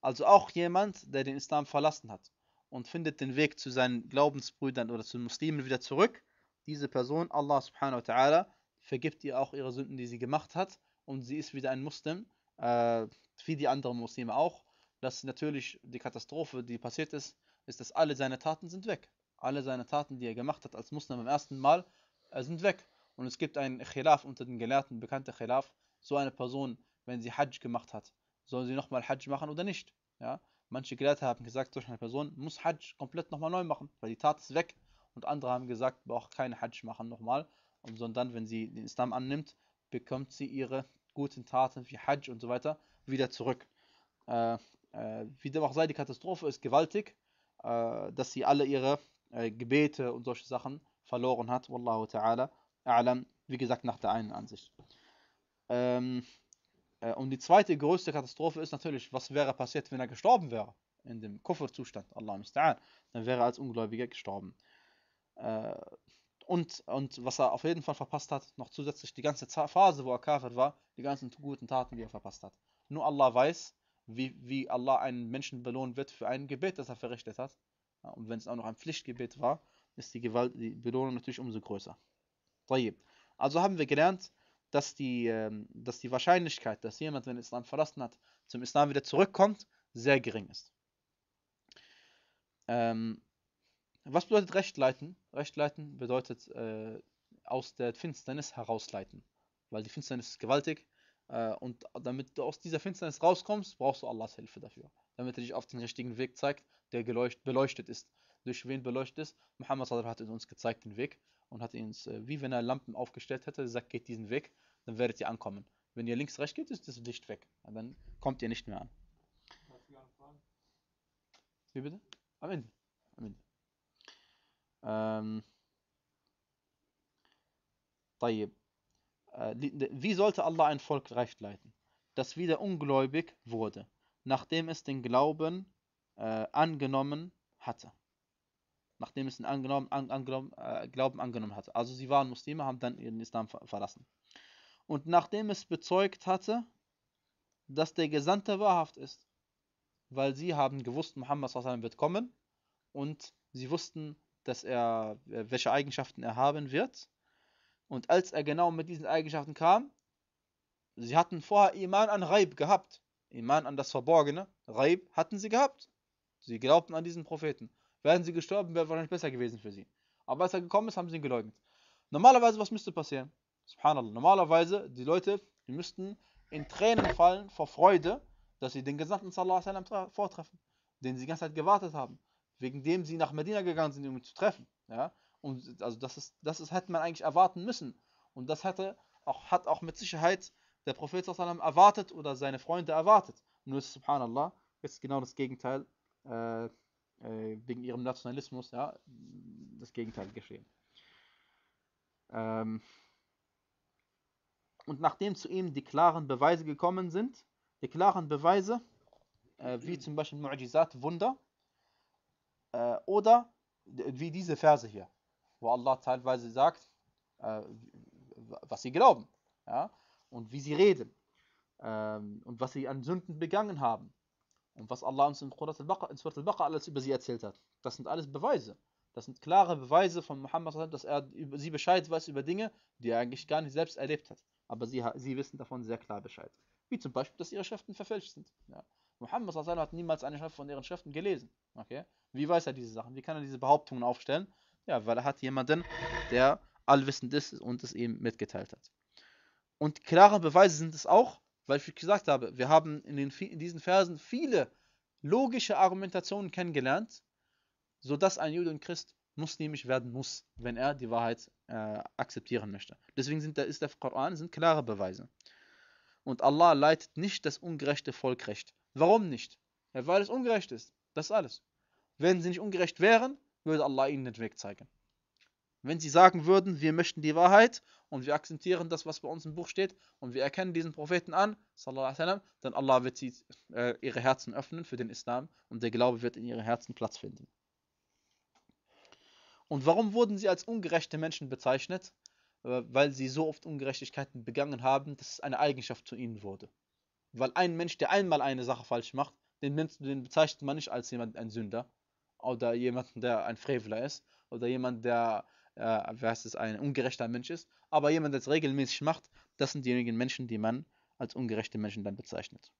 Also auch jemand, der den Islam verlassen hat und findet den Weg zu seinen Glaubensbrüdern oder zu den Muslimen wieder zurück, diese Person, Allah subhanahu wa ta'ala, vergibt ihr auch ihre Sünden, die sie gemacht hat und sie ist wieder ein Muslim äh, wie die anderen Muslime auch, dass natürlich die Katastrophe, die passiert ist, ist, dass alle seine Taten sind weg. Alle seine Taten, die er gemacht hat als Muslim beim ersten Mal, äh, sind weg. Und es gibt einen Khilaf unter den Gelehrten, bekannter Khilaf, so eine Person, wenn sie Hajj gemacht hat, soll sie nochmal Hajj machen oder nicht? Ja? Manche Gelehrte haben gesagt, solch eine Person muss Hajj komplett nochmal neu machen, weil die Tat ist weg. Und andere haben gesagt, braucht keine Hajj machen nochmal, und sondern wenn sie den Islam annimmt, bekommt sie ihre guten Taten wie Hajj und so weiter wieder zurück. Äh, äh, wie dem auch sei, die Katastrophe ist gewaltig, äh, dass sie alle ihre äh, Gebete und solche Sachen verloren hat. Wallahu ta'ala, a'lam, wie gesagt, nach der einen Ansicht. Ähm, äh, und die zweite größte Katastrophe ist natürlich, was wäre passiert, wenn er gestorben wäre? In dem Kufferzustand, Allah musta'an. Dann wäre er als Ungläubiger gestorben. Äh, und, und was er auf jeden Fall verpasst hat, noch zusätzlich die ganze Phase, wo er Kafir war, die ganzen guten Taten, die er verpasst hat. Nur Allah weiß, wie, wie Allah einen Menschen belohnen wird für ein Gebet, das er verrichtet hat. Und wenn es auch noch ein Pflichtgebet war, ist die, Gewalt, die Belohnung natürlich umso größer. طيب. Also haben wir gelernt, dass die, ähm, dass die Wahrscheinlichkeit, dass jemand, wenn Islam verlassen hat, zum Islam wieder zurückkommt, sehr gering ist. Ähm, was bedeutet Recht leiten? Recht leiten bedeutet äh, aus der Finsternis herausleiten, weil die Finsternis ist gewaltig äh, und damit du aus dieser Finsternis rauskommst, brauchst du Allahs Hilfe dafür, damit er dich auf den richtigen Weg zeigt, der geleucht, beleuchtet ist. Durch wen beleuchtet ist? Muhammad hat uns gezeigt den Weg und hat uns, äh, wie wenn er Lampen aufgestellt hätte, gesagt, geht diesen Weg, dann werdet ihr ankommen. Wenn ihr links rechts geht, ist das Licht weg. Und dann kommt ihr nicht mehr an. Wie bitte? Am Ende. Am Ende. طيب ähm, äh, wie sollte Allah ein Volk recht leiten, das wieder ungläubig wurde, nachdem es den Glauben äh, angenommen hatte? Nachdem es den angenommen, an, angenommen, äh, Glauben angenommen hatte. Also sie waren Muslime, haben dann ihren Islam verlassen. Und nachdem es bezeugt hatte, dass der Gesandte wahrhaft ist, weil sie haben gewusst, Muhammad wird kommen und sie wussten, dass er, äh, welche Eigenschaften er haben wird. Und als er genau mit diesen Eigenschaften kam, sie hatten vorher Iman an Reib gehabt. Iman an das Verborgene. Reib hatten sie gehabt. Sie glaubten an diesen Propheten. Wären sie gestorben, wäre wahrscheinlich besser gewesen für sie. Aber als er gekommen ist, haben sie ihn geleugnet. Normalerweise, was müsste passieren? Subhanallah. Normalerweise, die Leute, die müssten in Tränen fallen vor Freude, dass sie den Gesandten sallallahu alaihi wasallam vortreffen, den sie die ganze Zeit gewartet haben wegen dem sie nach Medina gegangen sind, um ihn zu treffen. Ja? Und also das ist, das ist, hätte man eigentlich erwarten müssen. Und das hatte auch, hat auch mit Sicherheit der Prophet sallam, erwartet oder seine Freunde erwartet. Nur ist subhanallah, jetzt genau das Gegenteil, äh, äh, wegen ihrem Nationalismus, ja, das Gegenteil geschehen. Ähm, und nachdem zu ihm die klaren Beweise gekommen sind, die klaren Beweise, äh, wie zum Beispiel Mu'jizat, Wunder, äh, oder wie diese Verse hier, wo Allah teilweise sagt, äh, was sie glauben ja? und wie sie reden ähm, und was sie an Sünden begangen haben und was Allah uns in Surat al-Baqarah alles über sie erzählt hat. Das sind alles Beweise. Das sind klare Beweise von Muhammad, dass er über sie Bescheid weiß über Dinge, die er eigentlich gar nicht selbst erlebt hat. Aber sie, sie wissen davon sehr klar Bescheid. Wie zum Beispiel, dass ihre Schriften verfälscht sind. Ja. Muhammad sallallahu hat niemals eine Schrift von ihren Schriften gelesen. Okay? Wie weiß er diese Sachen? Wie kann er diese Behauptungen aufstellen? Ja, weil er hat jemanden, der allwissend ist und es ihm mitgeteilt hat. Und klare Beweise sind es auch, weil ich gesagt habe, wir haben in, den, in diesen Versen viele logische Argumentationen kennengelernt, sodass ein Jude und Christ muslimisch werden muss, wenn er die Wahrheit äh, akzeptieren möchte. Deswegen sind, da ist der Koran sind klare Beweise. Und Allah leitet nicht das ungerechte Volk recht. Warum nicht? Ja, weil es ungerecht ist. Das ist alles. Wenn sie nicht ungerecht wären, würde Allah ihnen den Weg zeigen. Wenn sie sagen würden, wir möchten die Wahrheit und wir akzeptieren das, was bei uns im Buch steht und wir erkennen diesen Propheten an, sallam, dann Allah wird sie, äh, ihre Herzen öffnen für den Islam und der Glaube wird in ihren Herzen Platz finden. Und warum wurden sie als ungerechte Menschen bezeichnet? Äh, weil sie so oft Ungerechtigkeiten begangen haben, dass es eine Eigenschaft zu ihnen wurde. Weil ein Mensch, der einmal eine Sache falsch macht, den, den bezeichnet man nicht als jemand, ein Sünder oder jemand, der ein Freveler ist oder jemand, der, äh, wie heißt es, ein ungerechter Mensch ist. Aber jemand, der es regelmäßig macht, das sind diejenigen Menschen, die man als ungerechte Menschen dann bezeichnet.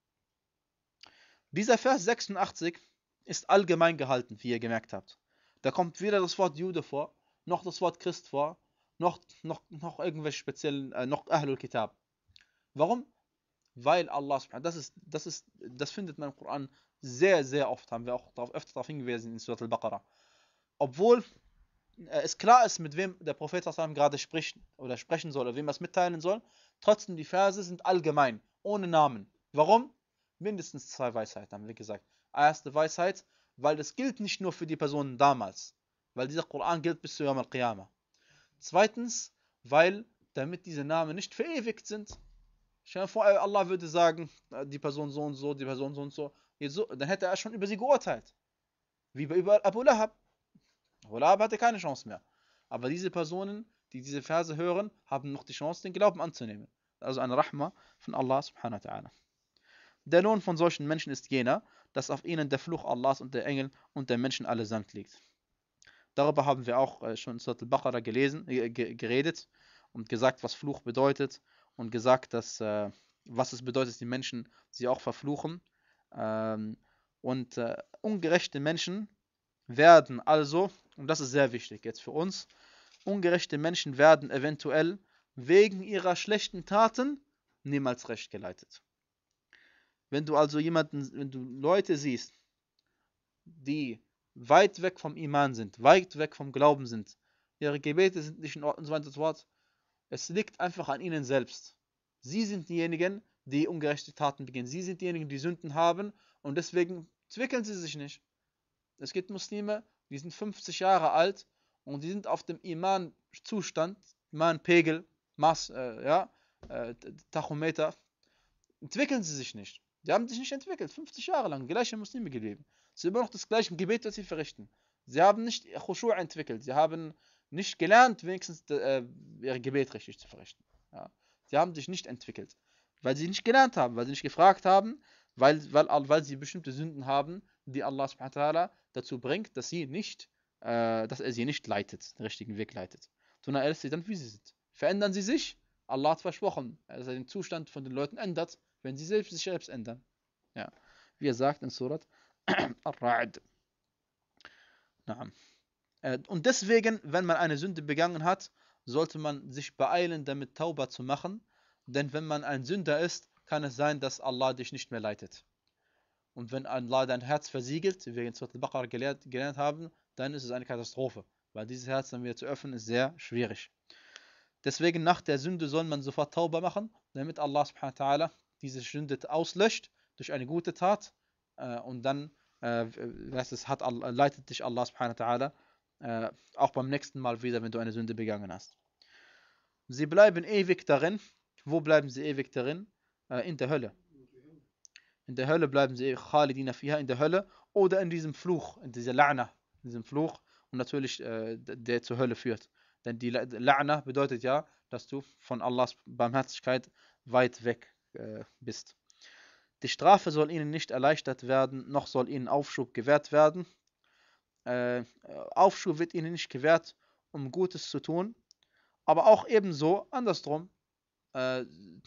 Dieser Vers 86 ist allgemein gehalten, wie ihr gemerkt habt. Da kommt weder das Wort Jude vor, noch das Wort Christ vor, noch, noch, noch irgendwelche speziellen, äh, noch Ahlul Kitab. Warum? weil Allah das ist, das ist, das findet man im Koran sehr, sehr oft, haben wir auch darauf, öfter darauf hingewiesen in Surat al-Baqarah. Obwohl äh, es klar ist, mit wem der Prophet gerade spricht oder sprechen soll oder wem er es mitteilen soll, trotzdem die Verse sind allgemein, ohne Namen. Warum? Mindestens zwei Weisheiten, haben wir gesagt. Erste Weisheit, weil das gilt nicht nur für die Personen damals, weil dieser Koran gilt bis zu Yom al-Qiyamah. Zweitens, weil damit diese Namen nicht verewigt sind, Stell dir vor, äh, Allah würde sagen, äh, die Person so und so, die Person so und so. dann hätte er schon über sie geurteilt. Wie bei Abu Lahab. Abu Lahab hatte keine Chance mehr. Aber diese Personen, die diese Verse hören, haben noch die Chance, den Glauben anzunehmen. Also ein Rahma von Allah subhanahu wa ta'ala. Der Lohn von solchen Menschen ist jener, dass auf ihnen der Fluch Allahs und der Engel und der Menschen allesamt liegt. Darüber haben wir auch äh, schon in Surat al-Baqarah gelesen, geredet und gesagt, was Fluch bedeutet und gesagt, dass äh, was es bedeutet, die Menschen sie auch verfluchen. Ähm, und äh, ungerechte Menschen werden also, und das ist sehr wichtig jetzt für uns, ungerechte Menschen werden eventuell wegen ihrer schlechten Taten niemals recht geleitet. Wenn du also jemanden, wenn du Leute siehst, die weit weg vom Iman sind, weit weg vom Glauben sind, ihre Gebete sind nicht in Ordnung und so weiter und so fort, es liegt einfach an ihnen selbst. Sie sind diejenigen, die ungerechte Taten begehen. Sie sind diejenigen, die Sünden haben und deswegen entwickeln sie sich nicht. Es gibt Muslime, die sind 50 Jahre alt und die sind auf dem Iman-Zustand, Iman-Pegel, Maß, äh, ja, äh, Tachometer, entwickeln sie sich nicht. Die haben sich nicht entwickelt, 50 Jahre lang, gleiche Muslime gelebt. Sie haben immer noch das gleiche Gebet, das sie verrichten. Sie haben nicht Khushu' entwickelt, sie haben nicht gelernt, wenigstens äh, ihr Gebet richtig zu verrichten. Ja. Sie haben sich nicht entwickelt, weil sie nicht gelernt haben, weil sie nicht gefragt haben, weil, weil, weil sie bestimmte Sünden haben, die Allah subhanahu dazu bringt, dass, sie nicht, äh, dass er sie nicht leitet, den richtigen Weg leitet. Sondern er ist sie dann, wie sie sind. Verändern sie sich, Allah hat versprochen, dass er den Zustand von den Leuten ändert, wenn sie selbst sich selbst ändern. Ja. Wie er sagt in Surat Ar-Ra'd. Naam. Äh, und deswegen, wenn man eine Sünde begangen hat, sollte man sich beeilen, damit tauber zu machen. Denn wenn man ein Sünder ist, kann es sein, dass Allah dich nicht mehr leitet. Und wenn Allah dein Herz versiegelt, wie wir in Surat al-Baqarah gelernt, haben, dann ist es eine Katastrophe. Weil dieses Herz dann wieder zu öffnen, ist sehr schwierig. Deswegen nach der Sünde soll man sofort tauber machen, damit Allah subhanahu wa ta'ala diese Sünde auslöscht durch eine gute Tat. Äh, und dann äh, es, hat, leitet dich Allah subhanahu wa ta'ala äh, auch beim nächsten Mal wieder, wenn du eine Sünde begangen hast. Sie bleiben ewig darin. Wo bleiben sie ewig darin? Äh, in der Hölle. In der Hölle bleiben sie Khalidina fiha in der Hölle oder in diesem Fluch, in dieser La'na, in diesem Fluch und natürlich äh, der zur Hölle führt. Denn die La'na bedeutet ja, dass du von Allahs Barmherzigkeit weit weg äh, bist. Die Strafe soll ihnen nicht erleichtert werden, noch soll ihnen Aufschub gewährt werden. Äh, äh, Aufschub wird ihnen nicht gewährt, um Gutes zu tun. Aber auch ebenso andersrum, äh,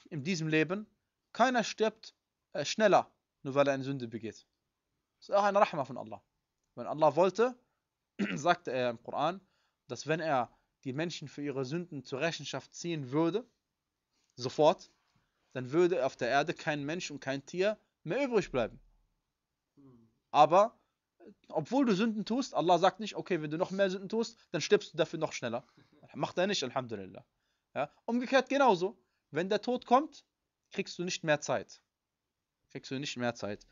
in diesem Leben, keiner stirbt äh, schneller, nur weil er eine Sünde begeht. Das ist auch ein Rahma von Allah. Wenn Allah wollte, sagte er im Koran, dass wenn er die Menschen für ihre Sünden zur Rechenschaft ziehen würde, sofort, dann würde auf der Erde kein Mensch und kein Tier mehr übrig bleiben. Hm. Aber obwohl du Sünden tust, Allah sagt nicht, okay, wenn du noch mehr Sünden tust, dann stirbst du dafür noch schneller. Macht er nicht, Alhamdulillah. Ja? Umgekehrt genauso. Wenn der Tod kommt, kriegst du nicht mehr Zeit. Kriegst du nicht mehr Zeit.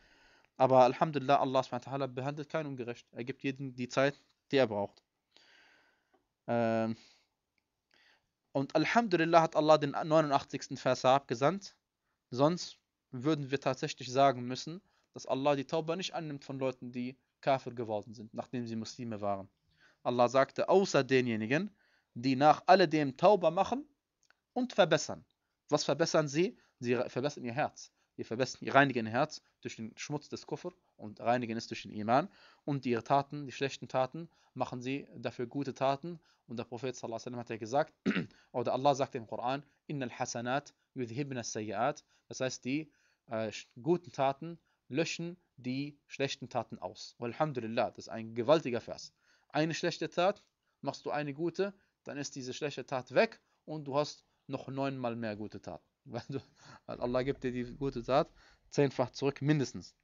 Aber Alhamdulillah, Allah SWT behandelt keinen ungerecht. Er gibt jedem die Zeit, die er braucht. Ähm, und Alhamdulillah hat Allah den 89. Vers abgesandt. Sonst würden wir tatsächlich sagen müssen, dass Allah die Taube nicht annimmt von Leuten, die Kafir geworden sind, nachdem sie Muslime waren. Allah sagte, außer denjenigen, die nach alledem Tauber machen und verbessern. Was verbessern sie? Sie verbessern ihr Herz. Sie verbessern, reinigen ihr Herz durch den Schmutz des Kufr und reinigen es durch den Iman. Und ihre Taten, die schlechten Taten, machen sie dafür gute Taten. Und der Prophet sallam, hat ja gesagt, oder Allah sagt im Koran, Innal Hasanat yudhibna sayyat. Das heißt, die äh, guten Taten löschen die schlechten Taten aus. Alhamdulillah, das ist ein gewaltiger Vers. Eine schlechte Tat, machst du eine gute, dann ist diese schlechte Tat weg und du hast noch neunmal mehr gute Taten. Weil, Allah gibt dir die gute Tat zehnfach zurück, mindestens.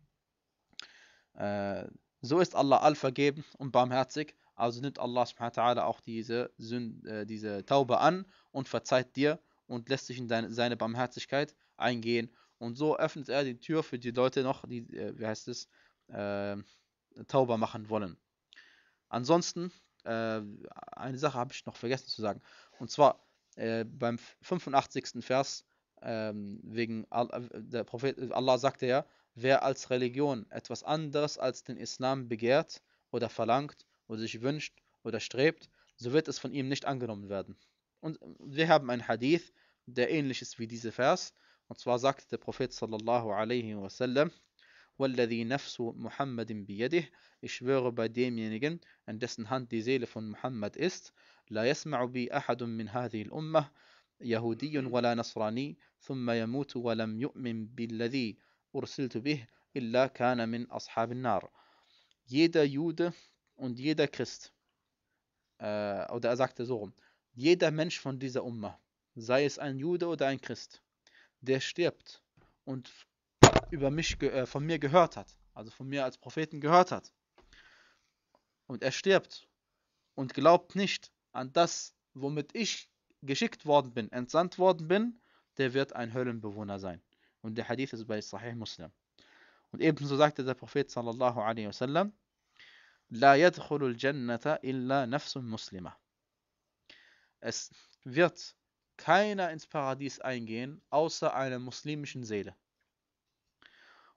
Äh, so ist Allah allvergeben und barmherzig, also nimmt Allah auch diese, Sünd, äh, diese Taube an und verzeiht dir und lässt sich in seine Barmherzigkeit eingehen und so öffnet er die Tür für die Leute noch, die, äh, wie heißt es, äh, tauber machen wollen. Ansonsten, äh, eine Sache habe ich noch vergessen zu sagen. Und zwar äh, beim 85. Vers, ähm, wegen äh, der Prophet, äh, Allah sagte ja, wer als Religion etwas anderes als den Islam begehrt oder verlangt oder sich wünscht oder strebt, so wird es von ihm nicht angenommen werden. Und wir haben einen Hadith, der ähnlich ist wie dieser Vers, und zwar sagt der Prophet sallallahu alaihi wasallam, والذي نفس محمد بيده ich schwöre bei demjenigen an dessen Hand die Seele von Muhammad ist لا يسمع بي أحد من هذه الأمة يهودي ولا نصراني ثم يموت ولم يؤمن بالذي أرسلت به إلا كان من أصحاب النار jeder Jude und jeder Christ äh, oder er sagte so rum jeder Mensch von dieser Umma sei es ein Jude oder ein Christ der stirbt und über mich, äh, von mir gehört hat, also von mir als Propheten gehört hat. Und er stirbt und glaubt nicht an das, womit ich geschickt worden bin, entsandt worden bin, der wird ein Höllenbewohner sein. Und der Hadith ist bei Sahih Muslim. Und ebenso sagte der Prophet sallallahu alaihi wasallam, La yadkhulul jannata illa nafsun muslima. Es wird keiner ins Paradies eingehen, außer einer muslimischen Seele.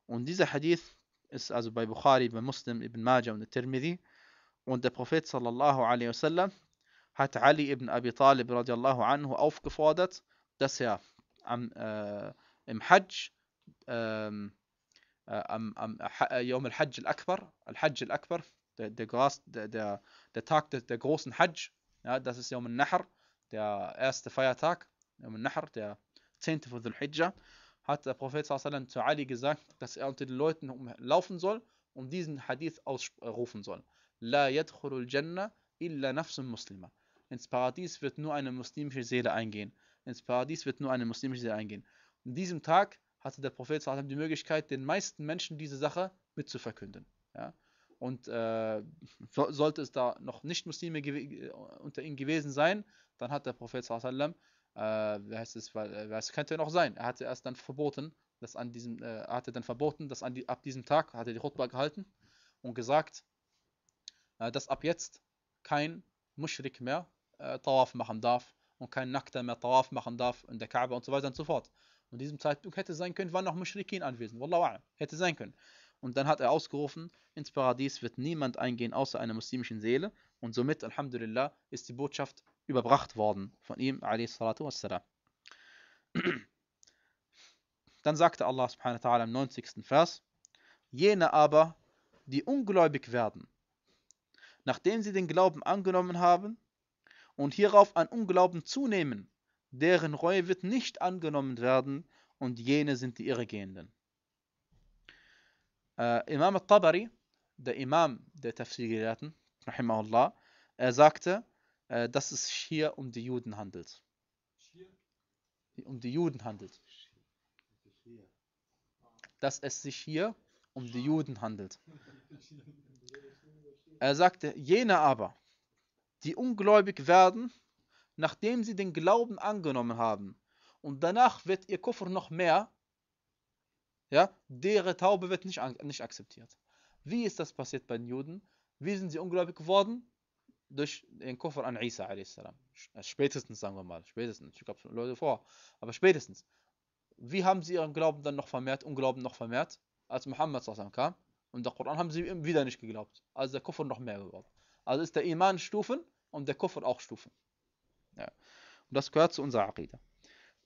Und dieser Hadith ist also bei Bukhari, bei Muslim, Ibn Majah und Tirmidhi. Und der Prophet sallallahu alaihi wasallam hat Ali ibn Abi Talib radiallahu anhu aufgefordert, dass er am, äh, im Hajj, ähm, äh, am, am äh, äh, Yom al-Hajj al-Akbar, al-Hajj al-Akbar, der, der, der, der Tag der, der großen Hajj, ja, das ist Yom al-Nahr, der erste Feiertag im Nahr, der 10. von Dhul-Hijjah, hat der Prophet zu Ali gesagt, dass er unter den Leuten laufen soll und diesen Hadith ausrufen soll. La yadkhulul jannah illa nafsun muslima. Ins Paradies wird nur eine muslimische Seele eingehen. Ins Paradies wird nur eine muslimische Seele eingehen. An diesem Tag hatte der Prophet die Möglichkeit, den meisten Menschen diese Sache mitzuverkünden. Ja? Und äh, so, sollte es da noch Nicht-Muslime äh, unter ihnen gewesen sein, dann hat der Prophet sallam, äh, heißt es, weil, äh, es könnte noch sein, er hatte erst dann verboten, dass an diesem, äh, hatte dann verboten, dass an die, ab diesem Tag, hatte die Khutbah gehalten und gesagt, äh, dass ab jetzt kein Muschrik mehr äh, Tawaf machen darf und kein Nackter mehr Tawaf machen darf in der Kaaba und so weiter und so fort. Und diesem Zeitpunkt hätte sein können, waren noch Muschrikin anwesend, Wallahu a'lam, hätte sein können. Und dann hat er ausgerufen, ins Paradies wird niemand eingehen außer einer muslimischen Seele. Und somit, Alhamdulillah, ist die Botschaft überbracht worden von ihm, salatu wassalam. Dann sagte Allah subhanahu wa ta'ala im 90. Vers, jene aber, die ungläubig werden, nachdem sie den Glauben angenommen haben und hierauf an Unglauben zunehmen, deren Reue wird nicht angenommen werden und jene sind die Irregehenden. Äh, Imam al-Tabari, der Imam der Tafsir-Gelehrten, rahimahullah, er sagte, äh, dass es hier um die Juden handelt. Um die Juden handelt. Dass es sich hier um die Juden handelt. Er sagte, jene aber, die ungläubig werden, nachdem sie den Glauben angenommen haben, und danach wird ihr Koffer noch mehr, ja, deren Taube wird nicht, nicht akzeptiert. Wie ist das passiert bei den Juden? Wie sind sie ungläubig geworden? Durch den Koffer an Isa a.s. Äh, spätestens, sagen wir mal. Spätestens. Ich glaube, Leute vor. Aber spätestens. Wie haben sie ihren Glauben dann noch vermehrt, Unglauben noch vermehrt? Als Muhammad kam und der Koran haben sie ihm wieder nicht geglaubt. Also der Koffer noch mehr geworden. Also ist der Iman Stufen und der Koffer auch Stufen. Ja. Und das gehört zu unserer Aqida.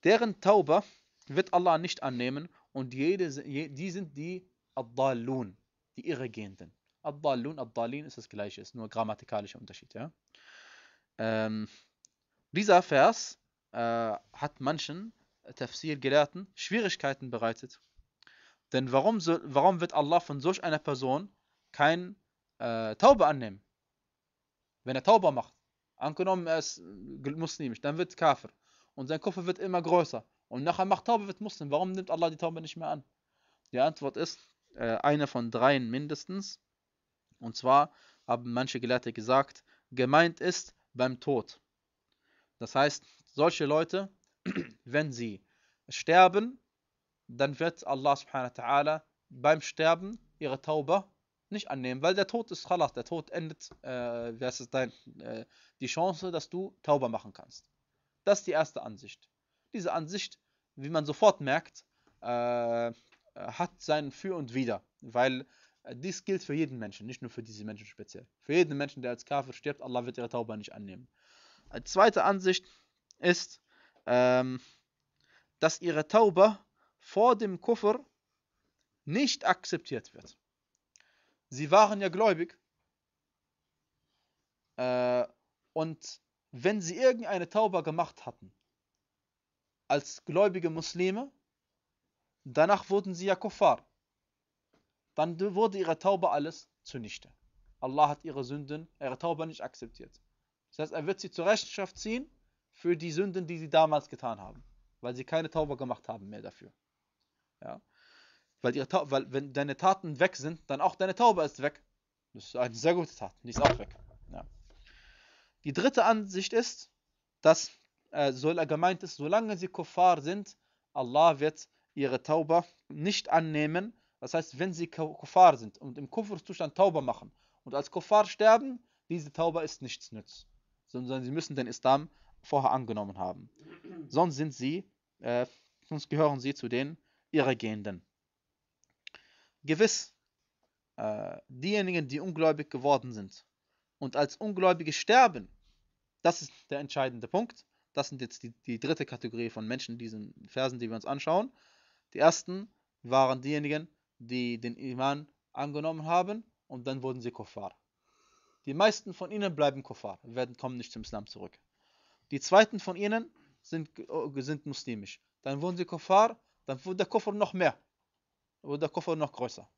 Deren Taube wird Allah nicht annehmen und jede, die sind die Abdallun, die Irregehenden. Abdallun, Abdallin ist das gleiche, ist nur grammatikalischer Unterschied. Ja? Ähm, dieser Vers äh, hat manchen Tafsir-Gelehrten Schwierigkeiten bereitet. Denn warum, so, warum wird Allah von solch einer Person kein äh, Taube annehmen? Wenn er Taube macht. Angenommen, er ist äh, muslimisch, dann wird Kafir. Und sein Koffer wird immer größer. Und nachher macht Taube wird Muslim. Warum nimmt Allah die Taube nicht mehr an? Die Antwort ist äh, eine von dreien mindestens. Und zwar haben manche Gelehrte gesagt, gemeint ist beim Tod. Das heißt, solche Leute, wenn sie sterben, dann wird Allah subhanahu wa beim Sterben ihre Taube nicht annehmen, weil der Tod ist khalas, der Tod endet, äh, das ist dein, äh, die Chance, dass du Taube machen kannst. Das ist die erste Ansicht. Diese Ansicht wie man sofort merkt, äh, hat sein Für und Wider, weil äh, dies gilt für jeden Menschen, nicht nur für diese Menschen speziell. Für jeden Menschen, der als Kafir stirbt, Allah wird ihre Taube nicht annehmen. Eine äh, zweite Ansicht ist, ähm, dass ihre Taube vor dem Kufr nicht akzeptiert wird. Sie waren ja gläubig äh, und wenn sie irgendeine Taube gemacht hatten, als gläubige Muslime, danach wurden sie ja Kuffar. Dann wurde ihre Taube alles zunichte. Allah hat ihre Sünden, ihre Taube nicht akzeptiert. Das heißt, er wird sie zur Rechenschaft ziehen für die Sünden, die sie damals getan haben, weil sie keine Taube gemacht haben mehr dafür. Ja. Weil, ihre Taube, weil wenn deine Taten weg sind, dann auch deine Taube ist weg. Das ist eine sehr gute Tat, die ist auch weg. Ja. Die dritte Ansicht ist, dass äh, gemeint ist, solange sie Kuffar sind, Allah wird ihre Taube nicht annehmen. Das heißt, wenn sie Kuffar sind und im Kufferzustand Tauber machen und als Kuffar sterben, diese Taube ist nichts nütz, sondern sie müssen den Islam vorher angenommen haben. Sonst sind sie, äh, sonst gehören sie zu den Irregehenden. Gewiss, äh, diejenigen, die ungläubig geworden sind und als Ungläubige sterben, das ist der entscheidende Punkt, das sind jetzt die, die dritte Kategorie von Menschen, diesen Versen, die wir uns anschauen. Die ersten waren diejenigen, die den Iman angenommen haben und dann wurden sie Kuffar. Die meisten von ihnen bleiben Kuffar, werden, kommen nicht zum Islam zurück. Die zweiten von ihnen sind, äh, sind muslimisch. Dann wurden sie Kuffar, dann wurde der Kuffar noch mehr, wurde der Kuffar noch größer.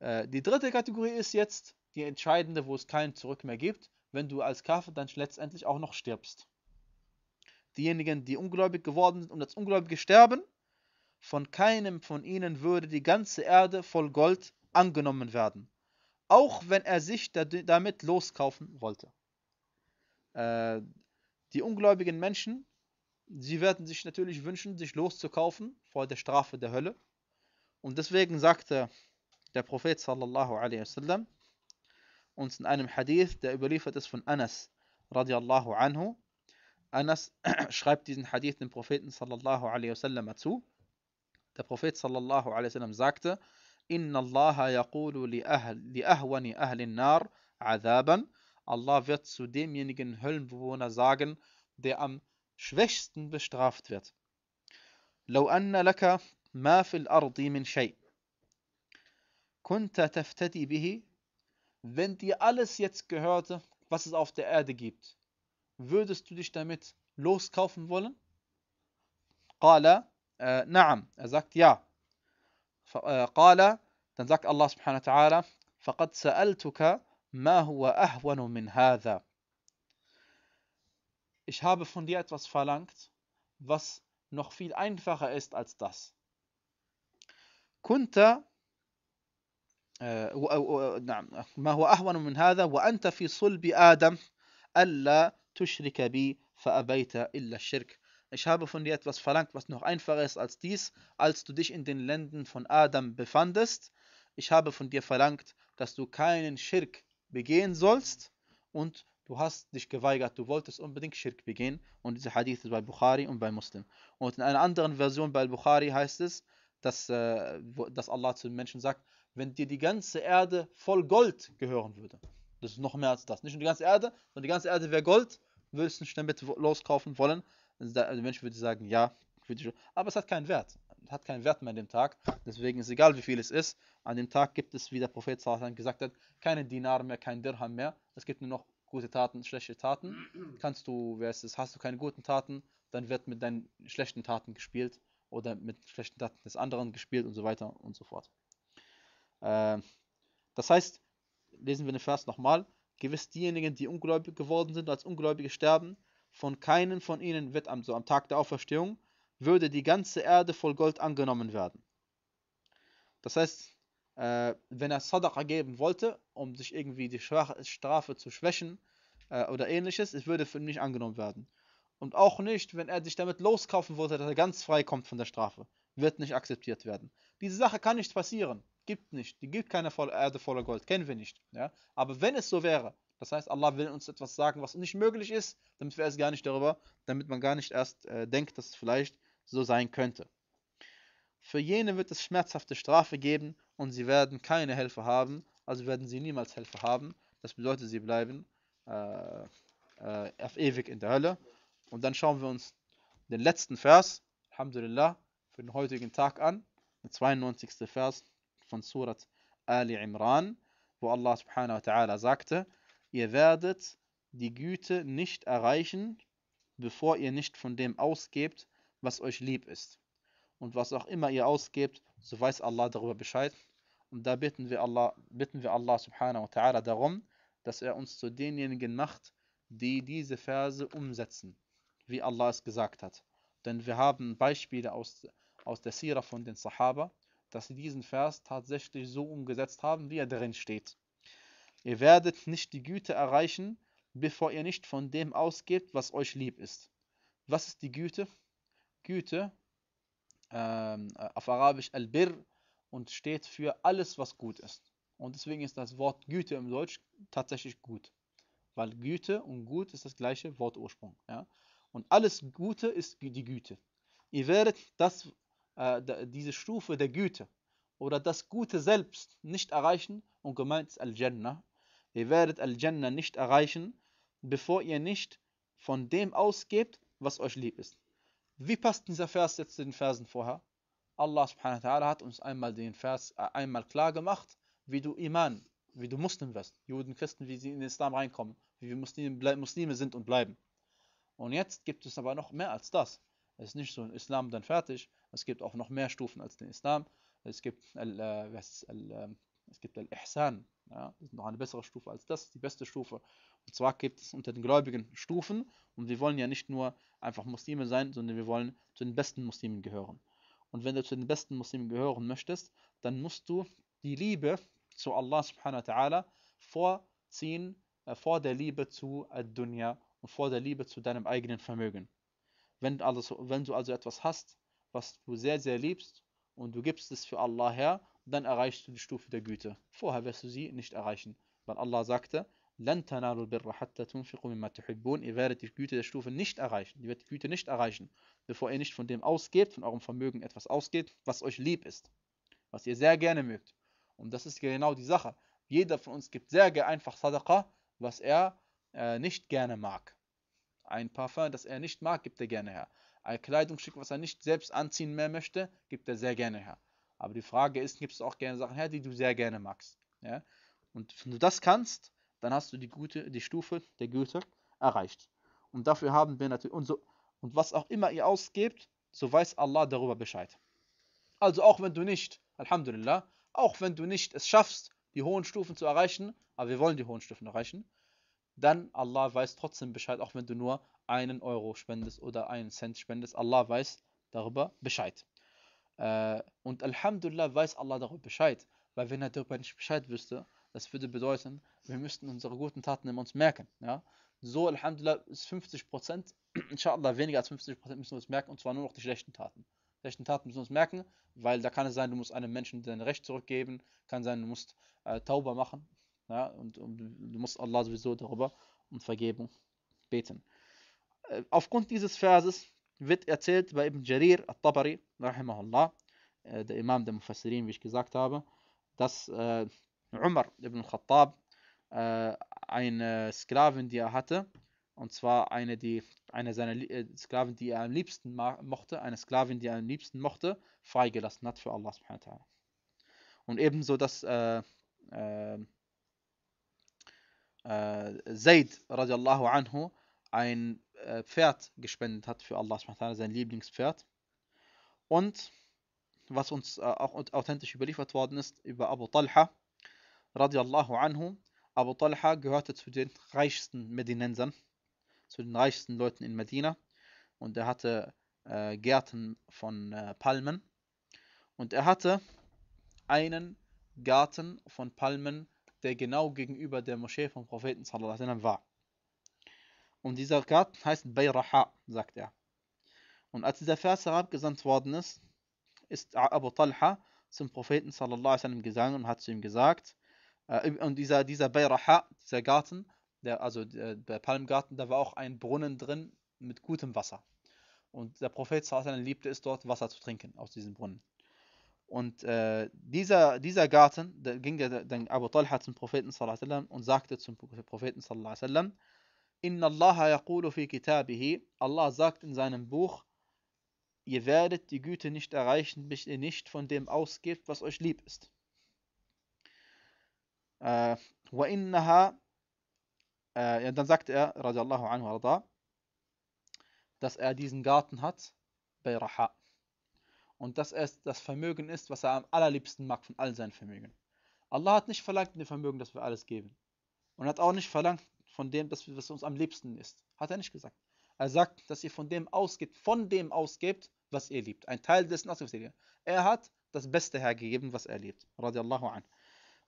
Äh, die dritte Kategorie ist jetzt die entscheidende, wo es kein Zurück mehr gibt wenn du als Kafir dann letztendlich auch noch stirbst. Diejenigen, die ungläubig geworden sind und als Ungläubige sterben, von keinem von ihnen würde die ganze Erde voll Gold angenommen werden, auch wenn er sich damit loskaufen wollte. Äh, die ungläubigen Menschen, sie werden sich natürlich wünschen, sich loszukaufen vor der Strafe der Hölle. Und deswegen sagte der Prophet sallallahu alaihi wasallam, uns in einem Hadith, der überliefert ist von Anas radiallahu anhu. Anas schreibt diesen Hadith dem Propheten sallallahu alaihi wasallam zu. Der Prophet sallallahu alaihi wasallam sagte: Inna Allah yaqulu li, ahl, li ahwani ahlin nar azaban. Allah wird zu demjenigen Höllenbewohner sagen, der am schwächsten bestraft wird. لو أن لك ما في الأرض من شيء كنت تفتدي به Wenn dir alles jetzt gehörte, was es auf der Erde gibt, würdest du dich damit loskaufen wollen? قال نعم äh, er sagt ja قال äh, dann sagt Allah subhanahu wa ta'ala فقد سألتك ما هو أهون من هذا ich habe von dir etwas verlangt was noch viel einfacher ist als das كنت نعم ما هو أهون من هذا وأنت في صلب آدم ألا تشرك بي فأبيت إلا الشرك Ich habe von dir etwas verlangt, was noch einfacher ist als dies, als du dich in den Ländern von Adam befandest. Ich habe von dir verlangt, dass du keinen Schirk begehen sollst und du hast dich geweigert, du wolltest unbedingt Schirk begehen. Und diese Hadith ist bei Bukhari und bei Muslim. Und in einer anderen Version bei Bukhari heißt es, dass, äh, dass Allah zu den Menschen sagt, wenn dir die ganze Erde voll Gold gehören würde. Das ist noch mehr als das. Nicht nur die ganze Erde, sondern die ganze Erde wäre Gold, würdest du nicht damit loskaufen wollen. Also der Mensch würde sagen, ja, aber es hat keinen Wert. Es hat keinen Wert mehr an dem Tag. Deswegen ist es egal, wie viel es ist. An dem Tag gibt es, wie der Prophet gesagt hat, keine Dinar mehr, kein Dirham mehr. Es gibt nur noch gute Taten, schlechte Taten. Kannst du, wer es ist, hast du keine guten Taten, dann wird mit deinen schlechten Taten gespielt oder mit schlechten Daten des anderen gespielt und so weiter und so fort. Ähm, das heißt, lesen wir den Vers nochmal, gewiss diejenigen, die ungläubig geworden sind, als Ungläubige sterben, von keinem von ihnen wird am, so am Tag der Auferstehung, würde die ganze Erde voll Gold angenommen werden. Das heißt, äh, wenn er Sadaqa geben wollte, um sich irgendwie die Strafe zu schwächen äh, oder ähnliches, es würde für ihn nicht angenommen werden und auch nicht, wenn er sich damit loskaufen wollte, dass er ganz frei kommt von der Strafe. Wird nicht akzeptiert werden. Diese Sache kann nicht passieren. Gibt nicht. Die gibt keine Erde voller Gold. Kennen wir nicht. Ja? Aber wenn es so wäre, das heißt, Allah will uns etwas sagen, was nicht möglich ist, damit wir es gar nicht darüber, damit man gar nicht erst äh, denkt, dass es vielleicht so sein könnte. Für jene wird es schmerzhafte Strafe geben und sie werden keine Helfer haben, also werden sie niemals Helfer haben. Das bedeutet, sie bleiben äh, äh, auf ewig in der Hölle. Und dann schauen wir uns den letzten Vers, Alhamdulillah, für den heutigen Tag an, der 92. Vers von Surat Ali Imran, wo Allah subhanahu wa ta'ala sagte, ihr werdet die Güte nicht erreichen, bevor ihr nicht von dem ausgebt, was euch lieb ist. Und was auch immer ihr ausgebt, so weiß Allah darüber Bescheid. Und da bitten wir Allah, bitten wir Allah subhanahu wa ta'ala darum, dass er uns zu denjenigen macht, die diese Verse umsetzen wie Allah es gesagt hat. Denn wir haben Beispiele aus, aus der Sira von den Sahaba, dass sie diesen Vers tatsächlich so umgesetzt haben, wie er darin steht. Ihr werdet nicht die Güte erreichen, bevor ihr nicht von dem ausgebt, was euch lieb ist. Was ist die Güte? Güte, ähm, äh, auf Arabisch Al-Bir, und steht für alles, was gut ist. Und deswegen ist das Wort Güte im Deutsch tatsächlich gut. Weil Güte und gut ist das gleiche Wortursprung. Ja? Und alles Gute ist die Güte. Ihr werdet das, äh, diese Stufe der Güte oder das Gute selbst nicht erreichen und gemeint ist Al-Jannah. Ihr werdet Al-Jannah nicht erreichen, bevor ihr nicht von dem ausgebt, was euch lieb ist. Wie passt dieser Vers jetzt zu den Versen vorher? Allah subhanahu wa ta'ala hat uns einmal den Vers äh, einmal klar gemacht, wie du Iman, wie du Muslim wirst. Juden, Christen, wie sie in den Islam reinkommen, wie wir Muslime, Muslime sind und bleiben. Und jetzt gibt es aber noch mehr als das. Es ist nicht so ein Islam dann fertig. Es gibt auch noch mehr Stufen als den Islam. Es gibt Al-Ihsan. Äh, ähm, ja, das ist noch eine bessere Stufe als das, die beste Stufe. Und zwar gibt es unter den Gläubigen Stufen. Und wir wollen ja nicht nur einfach Muslime sein, sondern wir wollen zu den besten Muslimen gehören. Und wenn du zu den besten Muslimen gehören möchtest, dann musst du die Liebe zu Allah subhanahu wa ta'ala vorziehen, äh, vor der Liebe zu Ad-Dunya und vor der Liebe zu deinem eigenen Vermögen. Wenn, alles, wenn du also etwas hast, was du sehr, sehr liebst und du gibst es für Allah her, dann erreichst du die Stufe der Güte. Vorher wirst du sie nicht erreichen, weil Allah sagte, ihr werdet die Güte der Stufe nicht erreichen ihr werdet die Güte nicht erreichen bevor ihr nicht von dem ausgebt von eurem Vermögen etwas ausgebt was euch lieb ist was ihr sehr gerne mögt und das ist genau die Sache jeder von uns gibt sehr gerne einfach Sadaqa was er äh, nicht gerne mag. Ein Parfum, das er nicht mag, gibt er gerne her. Ein Kleidungsstück, was er nicht selbst anziehen mehr möchte, gibt er sehr gerne her. Aber die Frage ist, gibt es auch gerne Sachen her, die du sehr gerne magst? Ja? Und wenn du das kannst, dann hast du die, Gute, die Stufe der Güte erreicht. Und dafür haben wir natürlich, und, so, und was auch immer ihr ausgebt, so weiß Allah darüber Bescheid. Also auch wenn du nicht, Alhamdulillah, auch wenn du nicht es schaffst, die hohen Stufen zu erreichen, aber wir wollen die hohen Stufen erreichen, dann Allah weiß trotzdem Bescheid, auch wenn du nur einen Euro spendest oder einen Cent spendest. Allah weiß darüber Bescheid. Äh, und Alhamdulillah weiß Allah darüber Bescheid, weil wenn er darüber nicht Bescheid wüsste, das würde bedeuten, wir müssten unsere guten Taten in uns merken. Ja? So, Alhamdulillah, ist 50%, inshallah, weniger als 50% müssen wir uns merken, und zwar nur noch die schlechten Taten. Die schlechten Taten müssen wir uns merken, weil da kann es sein, du musst einem Menschen dein Recht zurückgeben, kann sein, du musst äh, Tauber machen, ja, und, und, du musst Allah sowieso darüber um Vergebung beten. Äh, aufgrund dieses Verses wird erzählt bei Ibn Jarir al-Tabari, rahimahullah, äh, der Imam der Mufassirin, wie ich gesagt habe, dass äh, Umar ibn Khattab äh, eine Sklavin, die er hatte, und zwar eine, die, eine seiner äh, Sklaven, die er am liebsten mochte, eine Sklavin, die er am liebsten mochte, freigelassen hat für Allah Und ebenso, dass äh, äh äh, Zaid radiallahu anhu ein äh, Pferd gespendet hat für Allah, sein Lieblingspferd. Und was uns äh, auch authentisch überliefert worden ist über Abu Talha radiallahu anhu. Abu Talha gehörte zu den reichsten Medinensern, zu den reichsten Leuten in Medina. Und er hatte Gärten von Palmen. Und er hatte einen Garten von Palmen, der genau gegenüber der Moschee vom Propheten sallam, war. Und dieser Garten heißt Bayraha, sagt er. Und als dieser Vers herabgesandt worden ist, ist Abu Talha zum Propheten sallam, gegangen und hat zu ihm gesagt, äh, und dieser, dieser Bayraha, dieser Garten, der, also der, der Palmgarten, da war auch ein Brunnen drin mit gutem Wasser. Und der Prophet sallam, liebte es dort, Wasser zu trinken aus diesem Brunnen. Und äh, dieser, dieser Garten, da ging der, dann Abu Talha zum Propheten sallam, und sagte zum Propheten sallam, Inna Allah yaqulu fi kitabihi, Allah sagt in seinem Buch, ihr werdet die Güte nicht erreichen, bis ihr nicht von dem ausgebt, was euch lieb ist. Äh, وإنها, äh, dann sagt er, radiallahu anhu arda, dass er diesen Garten hat bei Raha und dass er das Vermögen ist, was er am allerliebsten mag von all seinen Vermögen. Allah hat nicht verlangt in dem Vermögen, dass wir alles geben. Und hat auch nicht verlangt von dem, dass wir, was uns am liebsten ist. Hat er nicht gesagt. Er sagt, dass ihr von dem ausgebt, von dem ausgebt, was ihr liebt. Ein Teil dessen ausgebt, was ihr liebt. Er hat das Beste hergegeben, was er liebt. Radiallahu an.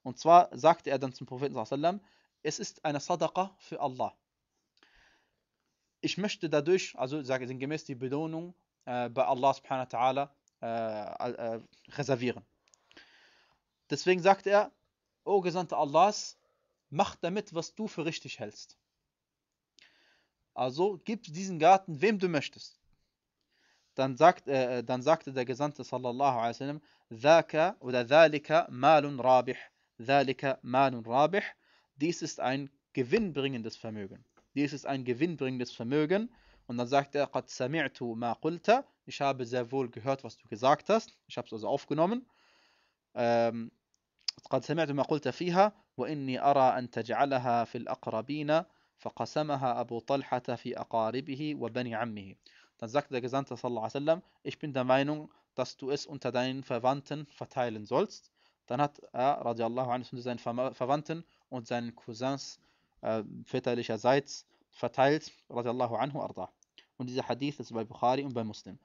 Und zwar sagte er dann zum Propheten, es ist eine Sadaqa für Allah. Ich möchte dadurch, also sage ich gemäß die Belohnung äh, bei Allah subhanahu wa ta'ala, äh, äh, reservieren. Deswegen sagt er, O Gesandter Allahs, mach damit, was du für richtig hältst. Also gib diesen Garten, wem du möchtest. Dann, sagt, äh, äh dann sagte der Gesandte sallallahu alaihi wasallam, Thaka oder Thalika malun rabih. Thalika malun rabih. Dies ist ein gewinnbringendes Vermögen. Dies ist ein gewinnbringendes Vermögen. Und dann sagt er, قَدْ سَمِعْتُ مَا قُلْتَ ich habe sehr wohl gehört, was du gesagt hast. Ich habe es also aufgenommen. Ähm, قد سمعت ما قلت فيها وإني أرى أن تجعلها في الأقربين فقسمها أبو طلحة في أقاربه وبني عمه. Dann sagt der Gesandte sallallahu alaihi wasallam, ich bin der Meinung, dass du es unter deinen Verwandten verteilen sollst. Dann hat er radiallahu anhu unter seinen Verwandten und seinen Cousins äh, väterlicherseits verteilt radiallahu anhu arda. Und dieser Hadith ist bei Bukhari und bei Muslim.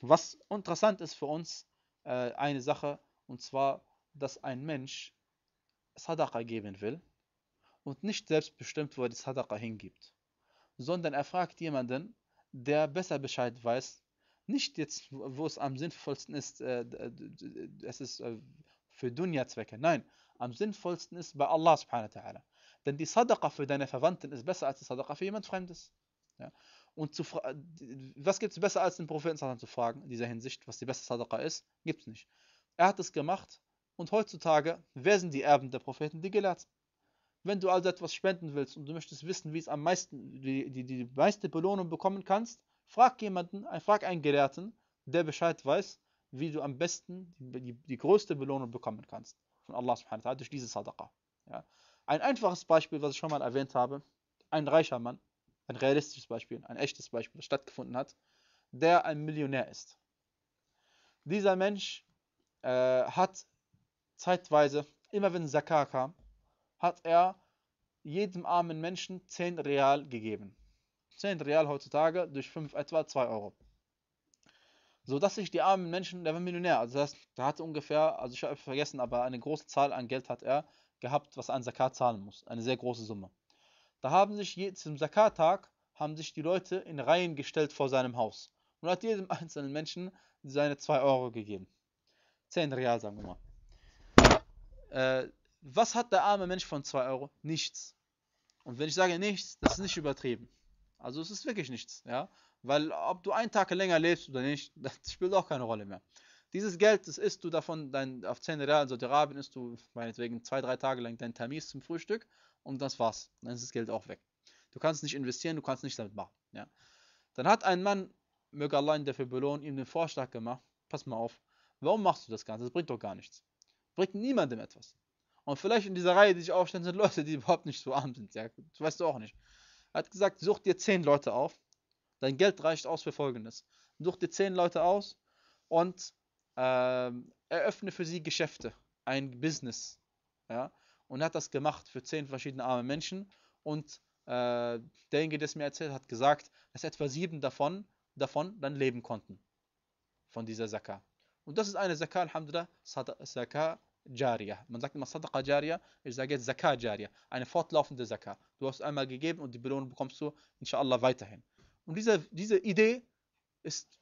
Was interessant ist für uns, äh, eine Sache, und zwar, dass ein Mensch Sadaqa geben will und nicht selbst bestimmt, wo er die Sadaqa hingibt, sondern er fragt jemanden, der besser Bescheid weiß, nicht jetzt, wo es am sinnvollsten ist, äh, es ist äh, für Dunya-Zwecke, nein, am sinnvollsten ist bei Allah subhanahu wa ta'ala. Denn die Sadaqa für deine Verwandten ist besser als die Sadaqa für jemand Fremdes. Ja. Und zu was gibt es besser als den Propheten zu fragen in dieser Hinsicht, was die beste Sadaqa ist? Gibt es nicht. Er hat es gemacht und heutzutage, wer sind die Erben der Propheten? Die Gelehrten. Wenn du also etwas spenden willst und du möchtest wissen, wie es am meisten, die, die, die meiste Belohnung bekommen kannst, frag jemanden, frag einen Gelehrten, der Bescheid weiß, wie du am besten die, die, die größte Belohnung bekommen kannst von Allah subhanahu wa ta'ala durch diese Sadaqa. Ja. Ein einfaches Beispiel, was ich schon mal erwähnt habe, ein reicher Mann, ein realistisches Beispiel, ein echtes Beispiel, das stattgefunden hat, der ein Millionär ist. Dieser Mensch äh, hat zeitweise, immer wenn Zakar kam, hat er jedem armen Menschen 10 Real gegeben. 10 Real heutzutage durch 5 etwa 2 Euro. So dass sich die armen Menschen, der war Millionär, also das heißt, der hatte ungefähr, also ich habe vergessen, aber eine große Zahl an Geld hat er gehabt, was ein Zakat zahlen muss. Eine sehr große Summe. Da haben sich je, zum Zakattag haben sich die Leute in Reihen gestellt vor seinem Haus und hat jedem einzelnen Menschen seine 2 Euro gegeben. 10 Real, sagen wir mal. Äh, was hat der arme Mensch von 2 Euro? Nichts. Und wenn ich sage nichts, das ist nicht übertrieben. Also es ist wirklich nichts, ja. Weil ob du einen Tag länger lebst oder nicht, das spielt auch keine Rolle mehr. Dieses Geld, das isst du davon, dein, auf 10 Real also der Rabin isst du meinetwegen 2-3 Tage lang dein Tamis zum Frühstück und das war's. Dann ist das Geld auch weg. Du kannst nicht investieren, du kannst nichts damit machen. Ja. Dann hat ein Mann, möge Allah ihn dafür belohnen, ihm den Vorschlag gemacht, pass mal auf, warum machst du das Ganze? Das bringt doch gar nichts. Bringt niemandem etwas. Und vielleicht in dieser Reihe, die sich aufstellen, sind Leute, die überhaupt nicht so arm sind. Ja, das weißt du auch nicht. Er hat gesagt, such dir zehn Leute auf. Dein Geld reicht aus für Folgendes. Such dir zehn Leute aus und äh, eröffne für sie Geschäfte, ein Business. Ja? und hat das gemacht für zehn verschiedene arme Menschen. Und äh, derjenige, der es mir erzählt hat, gesagt, dass etwa sieben davon, davon dann leben konnten. Von dieser Zakah. Und das ist eine Zakah, Alhamdulillah, Zakah Jaria. Man sagt immer Sadaqa Jaria, ich sage jetzt Zakah Jaria. Eine fortlaufende Zakah. Du hast einmal gegeben und die Belohnung bekommst du, inshallah, weiterhin. Und diese, diese Idee ist,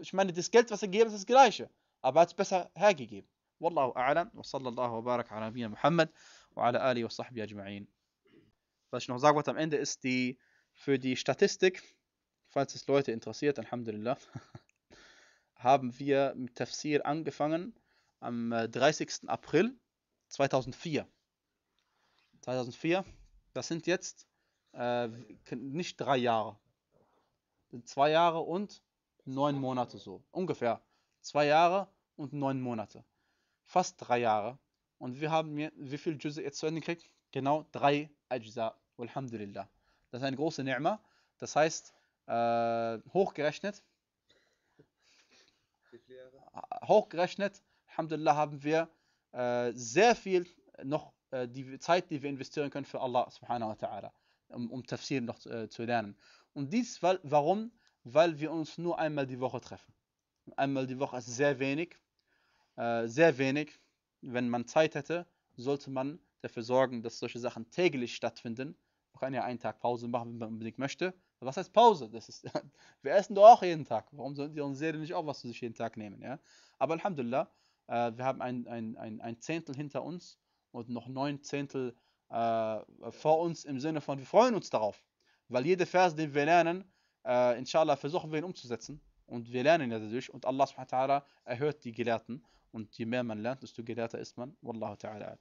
ich meine, das Geld, was er gegeben hat, ist das gleiche. Aber er hat es besser hergegeben. والله أعلم وصلى الله وبارک على نبينا Muhammad und alle Ali und Sahbi ajma'in. Was ich noch sagen wollte am Ende ist die für die Statistik, falls es Leute interessiert, Alhamdulillah, haben wir mit Tafsir angefangen am 30. Äh, April 2004. 2004, das sind jetzt äh, nicht drei Jahre, zwei Jahre und neun Monate so, ungefähr. Zwei Jahre und neun Monate fast drei Jahre. Und wir haben mir, wie viel Jüse jetzt zu Ende gekriegt? Genau drei Ajza. Alhamdulillah. Das ist eine große Ni'ma. Das heißt, äh, hochgerechnet, hochgerechnet, Alhamdulillah, haben wir äh, sehr viel noch äh, die Zeit, die wir investieren können für Allah subhanahu wa ta'ala, um, um Tafsir noch äh, zu lernen. Und dies, weil, warum? Weil wir uns nur einmal die Woche treffen. Einmal die Woche ist sehr wenig äh, sehr wenig. Wenn man Zeit hätte, sollte man dafür sorgen, dass solche Sachen täglich stattfinden. Man kann ja einen Tag Pause machen, wenn man unbedingt möchte. was heißt Pause? Das ist, wir essen doch auch jeden Tag. Warum sollen die Serie nicht auch was zu sich jeden Tag nehmen? Ja? Aber Alhamdulillah, äh, wir haben ein, ein, ein, ein Zehntel hinter uns und noch neun Zehntel äh, vor uns im Sinne von, wir freuen uns darauf. Weil jeder Vers, den wir lernen, äh, inshallah versuchen wir ihn umzusetzen und wir lernen ja dadurch und Allah subhanahu wa ta'ala erhört die Gelehrten und je mehr man lernt, desto gelehrter ist man. Wallahu ta'ala.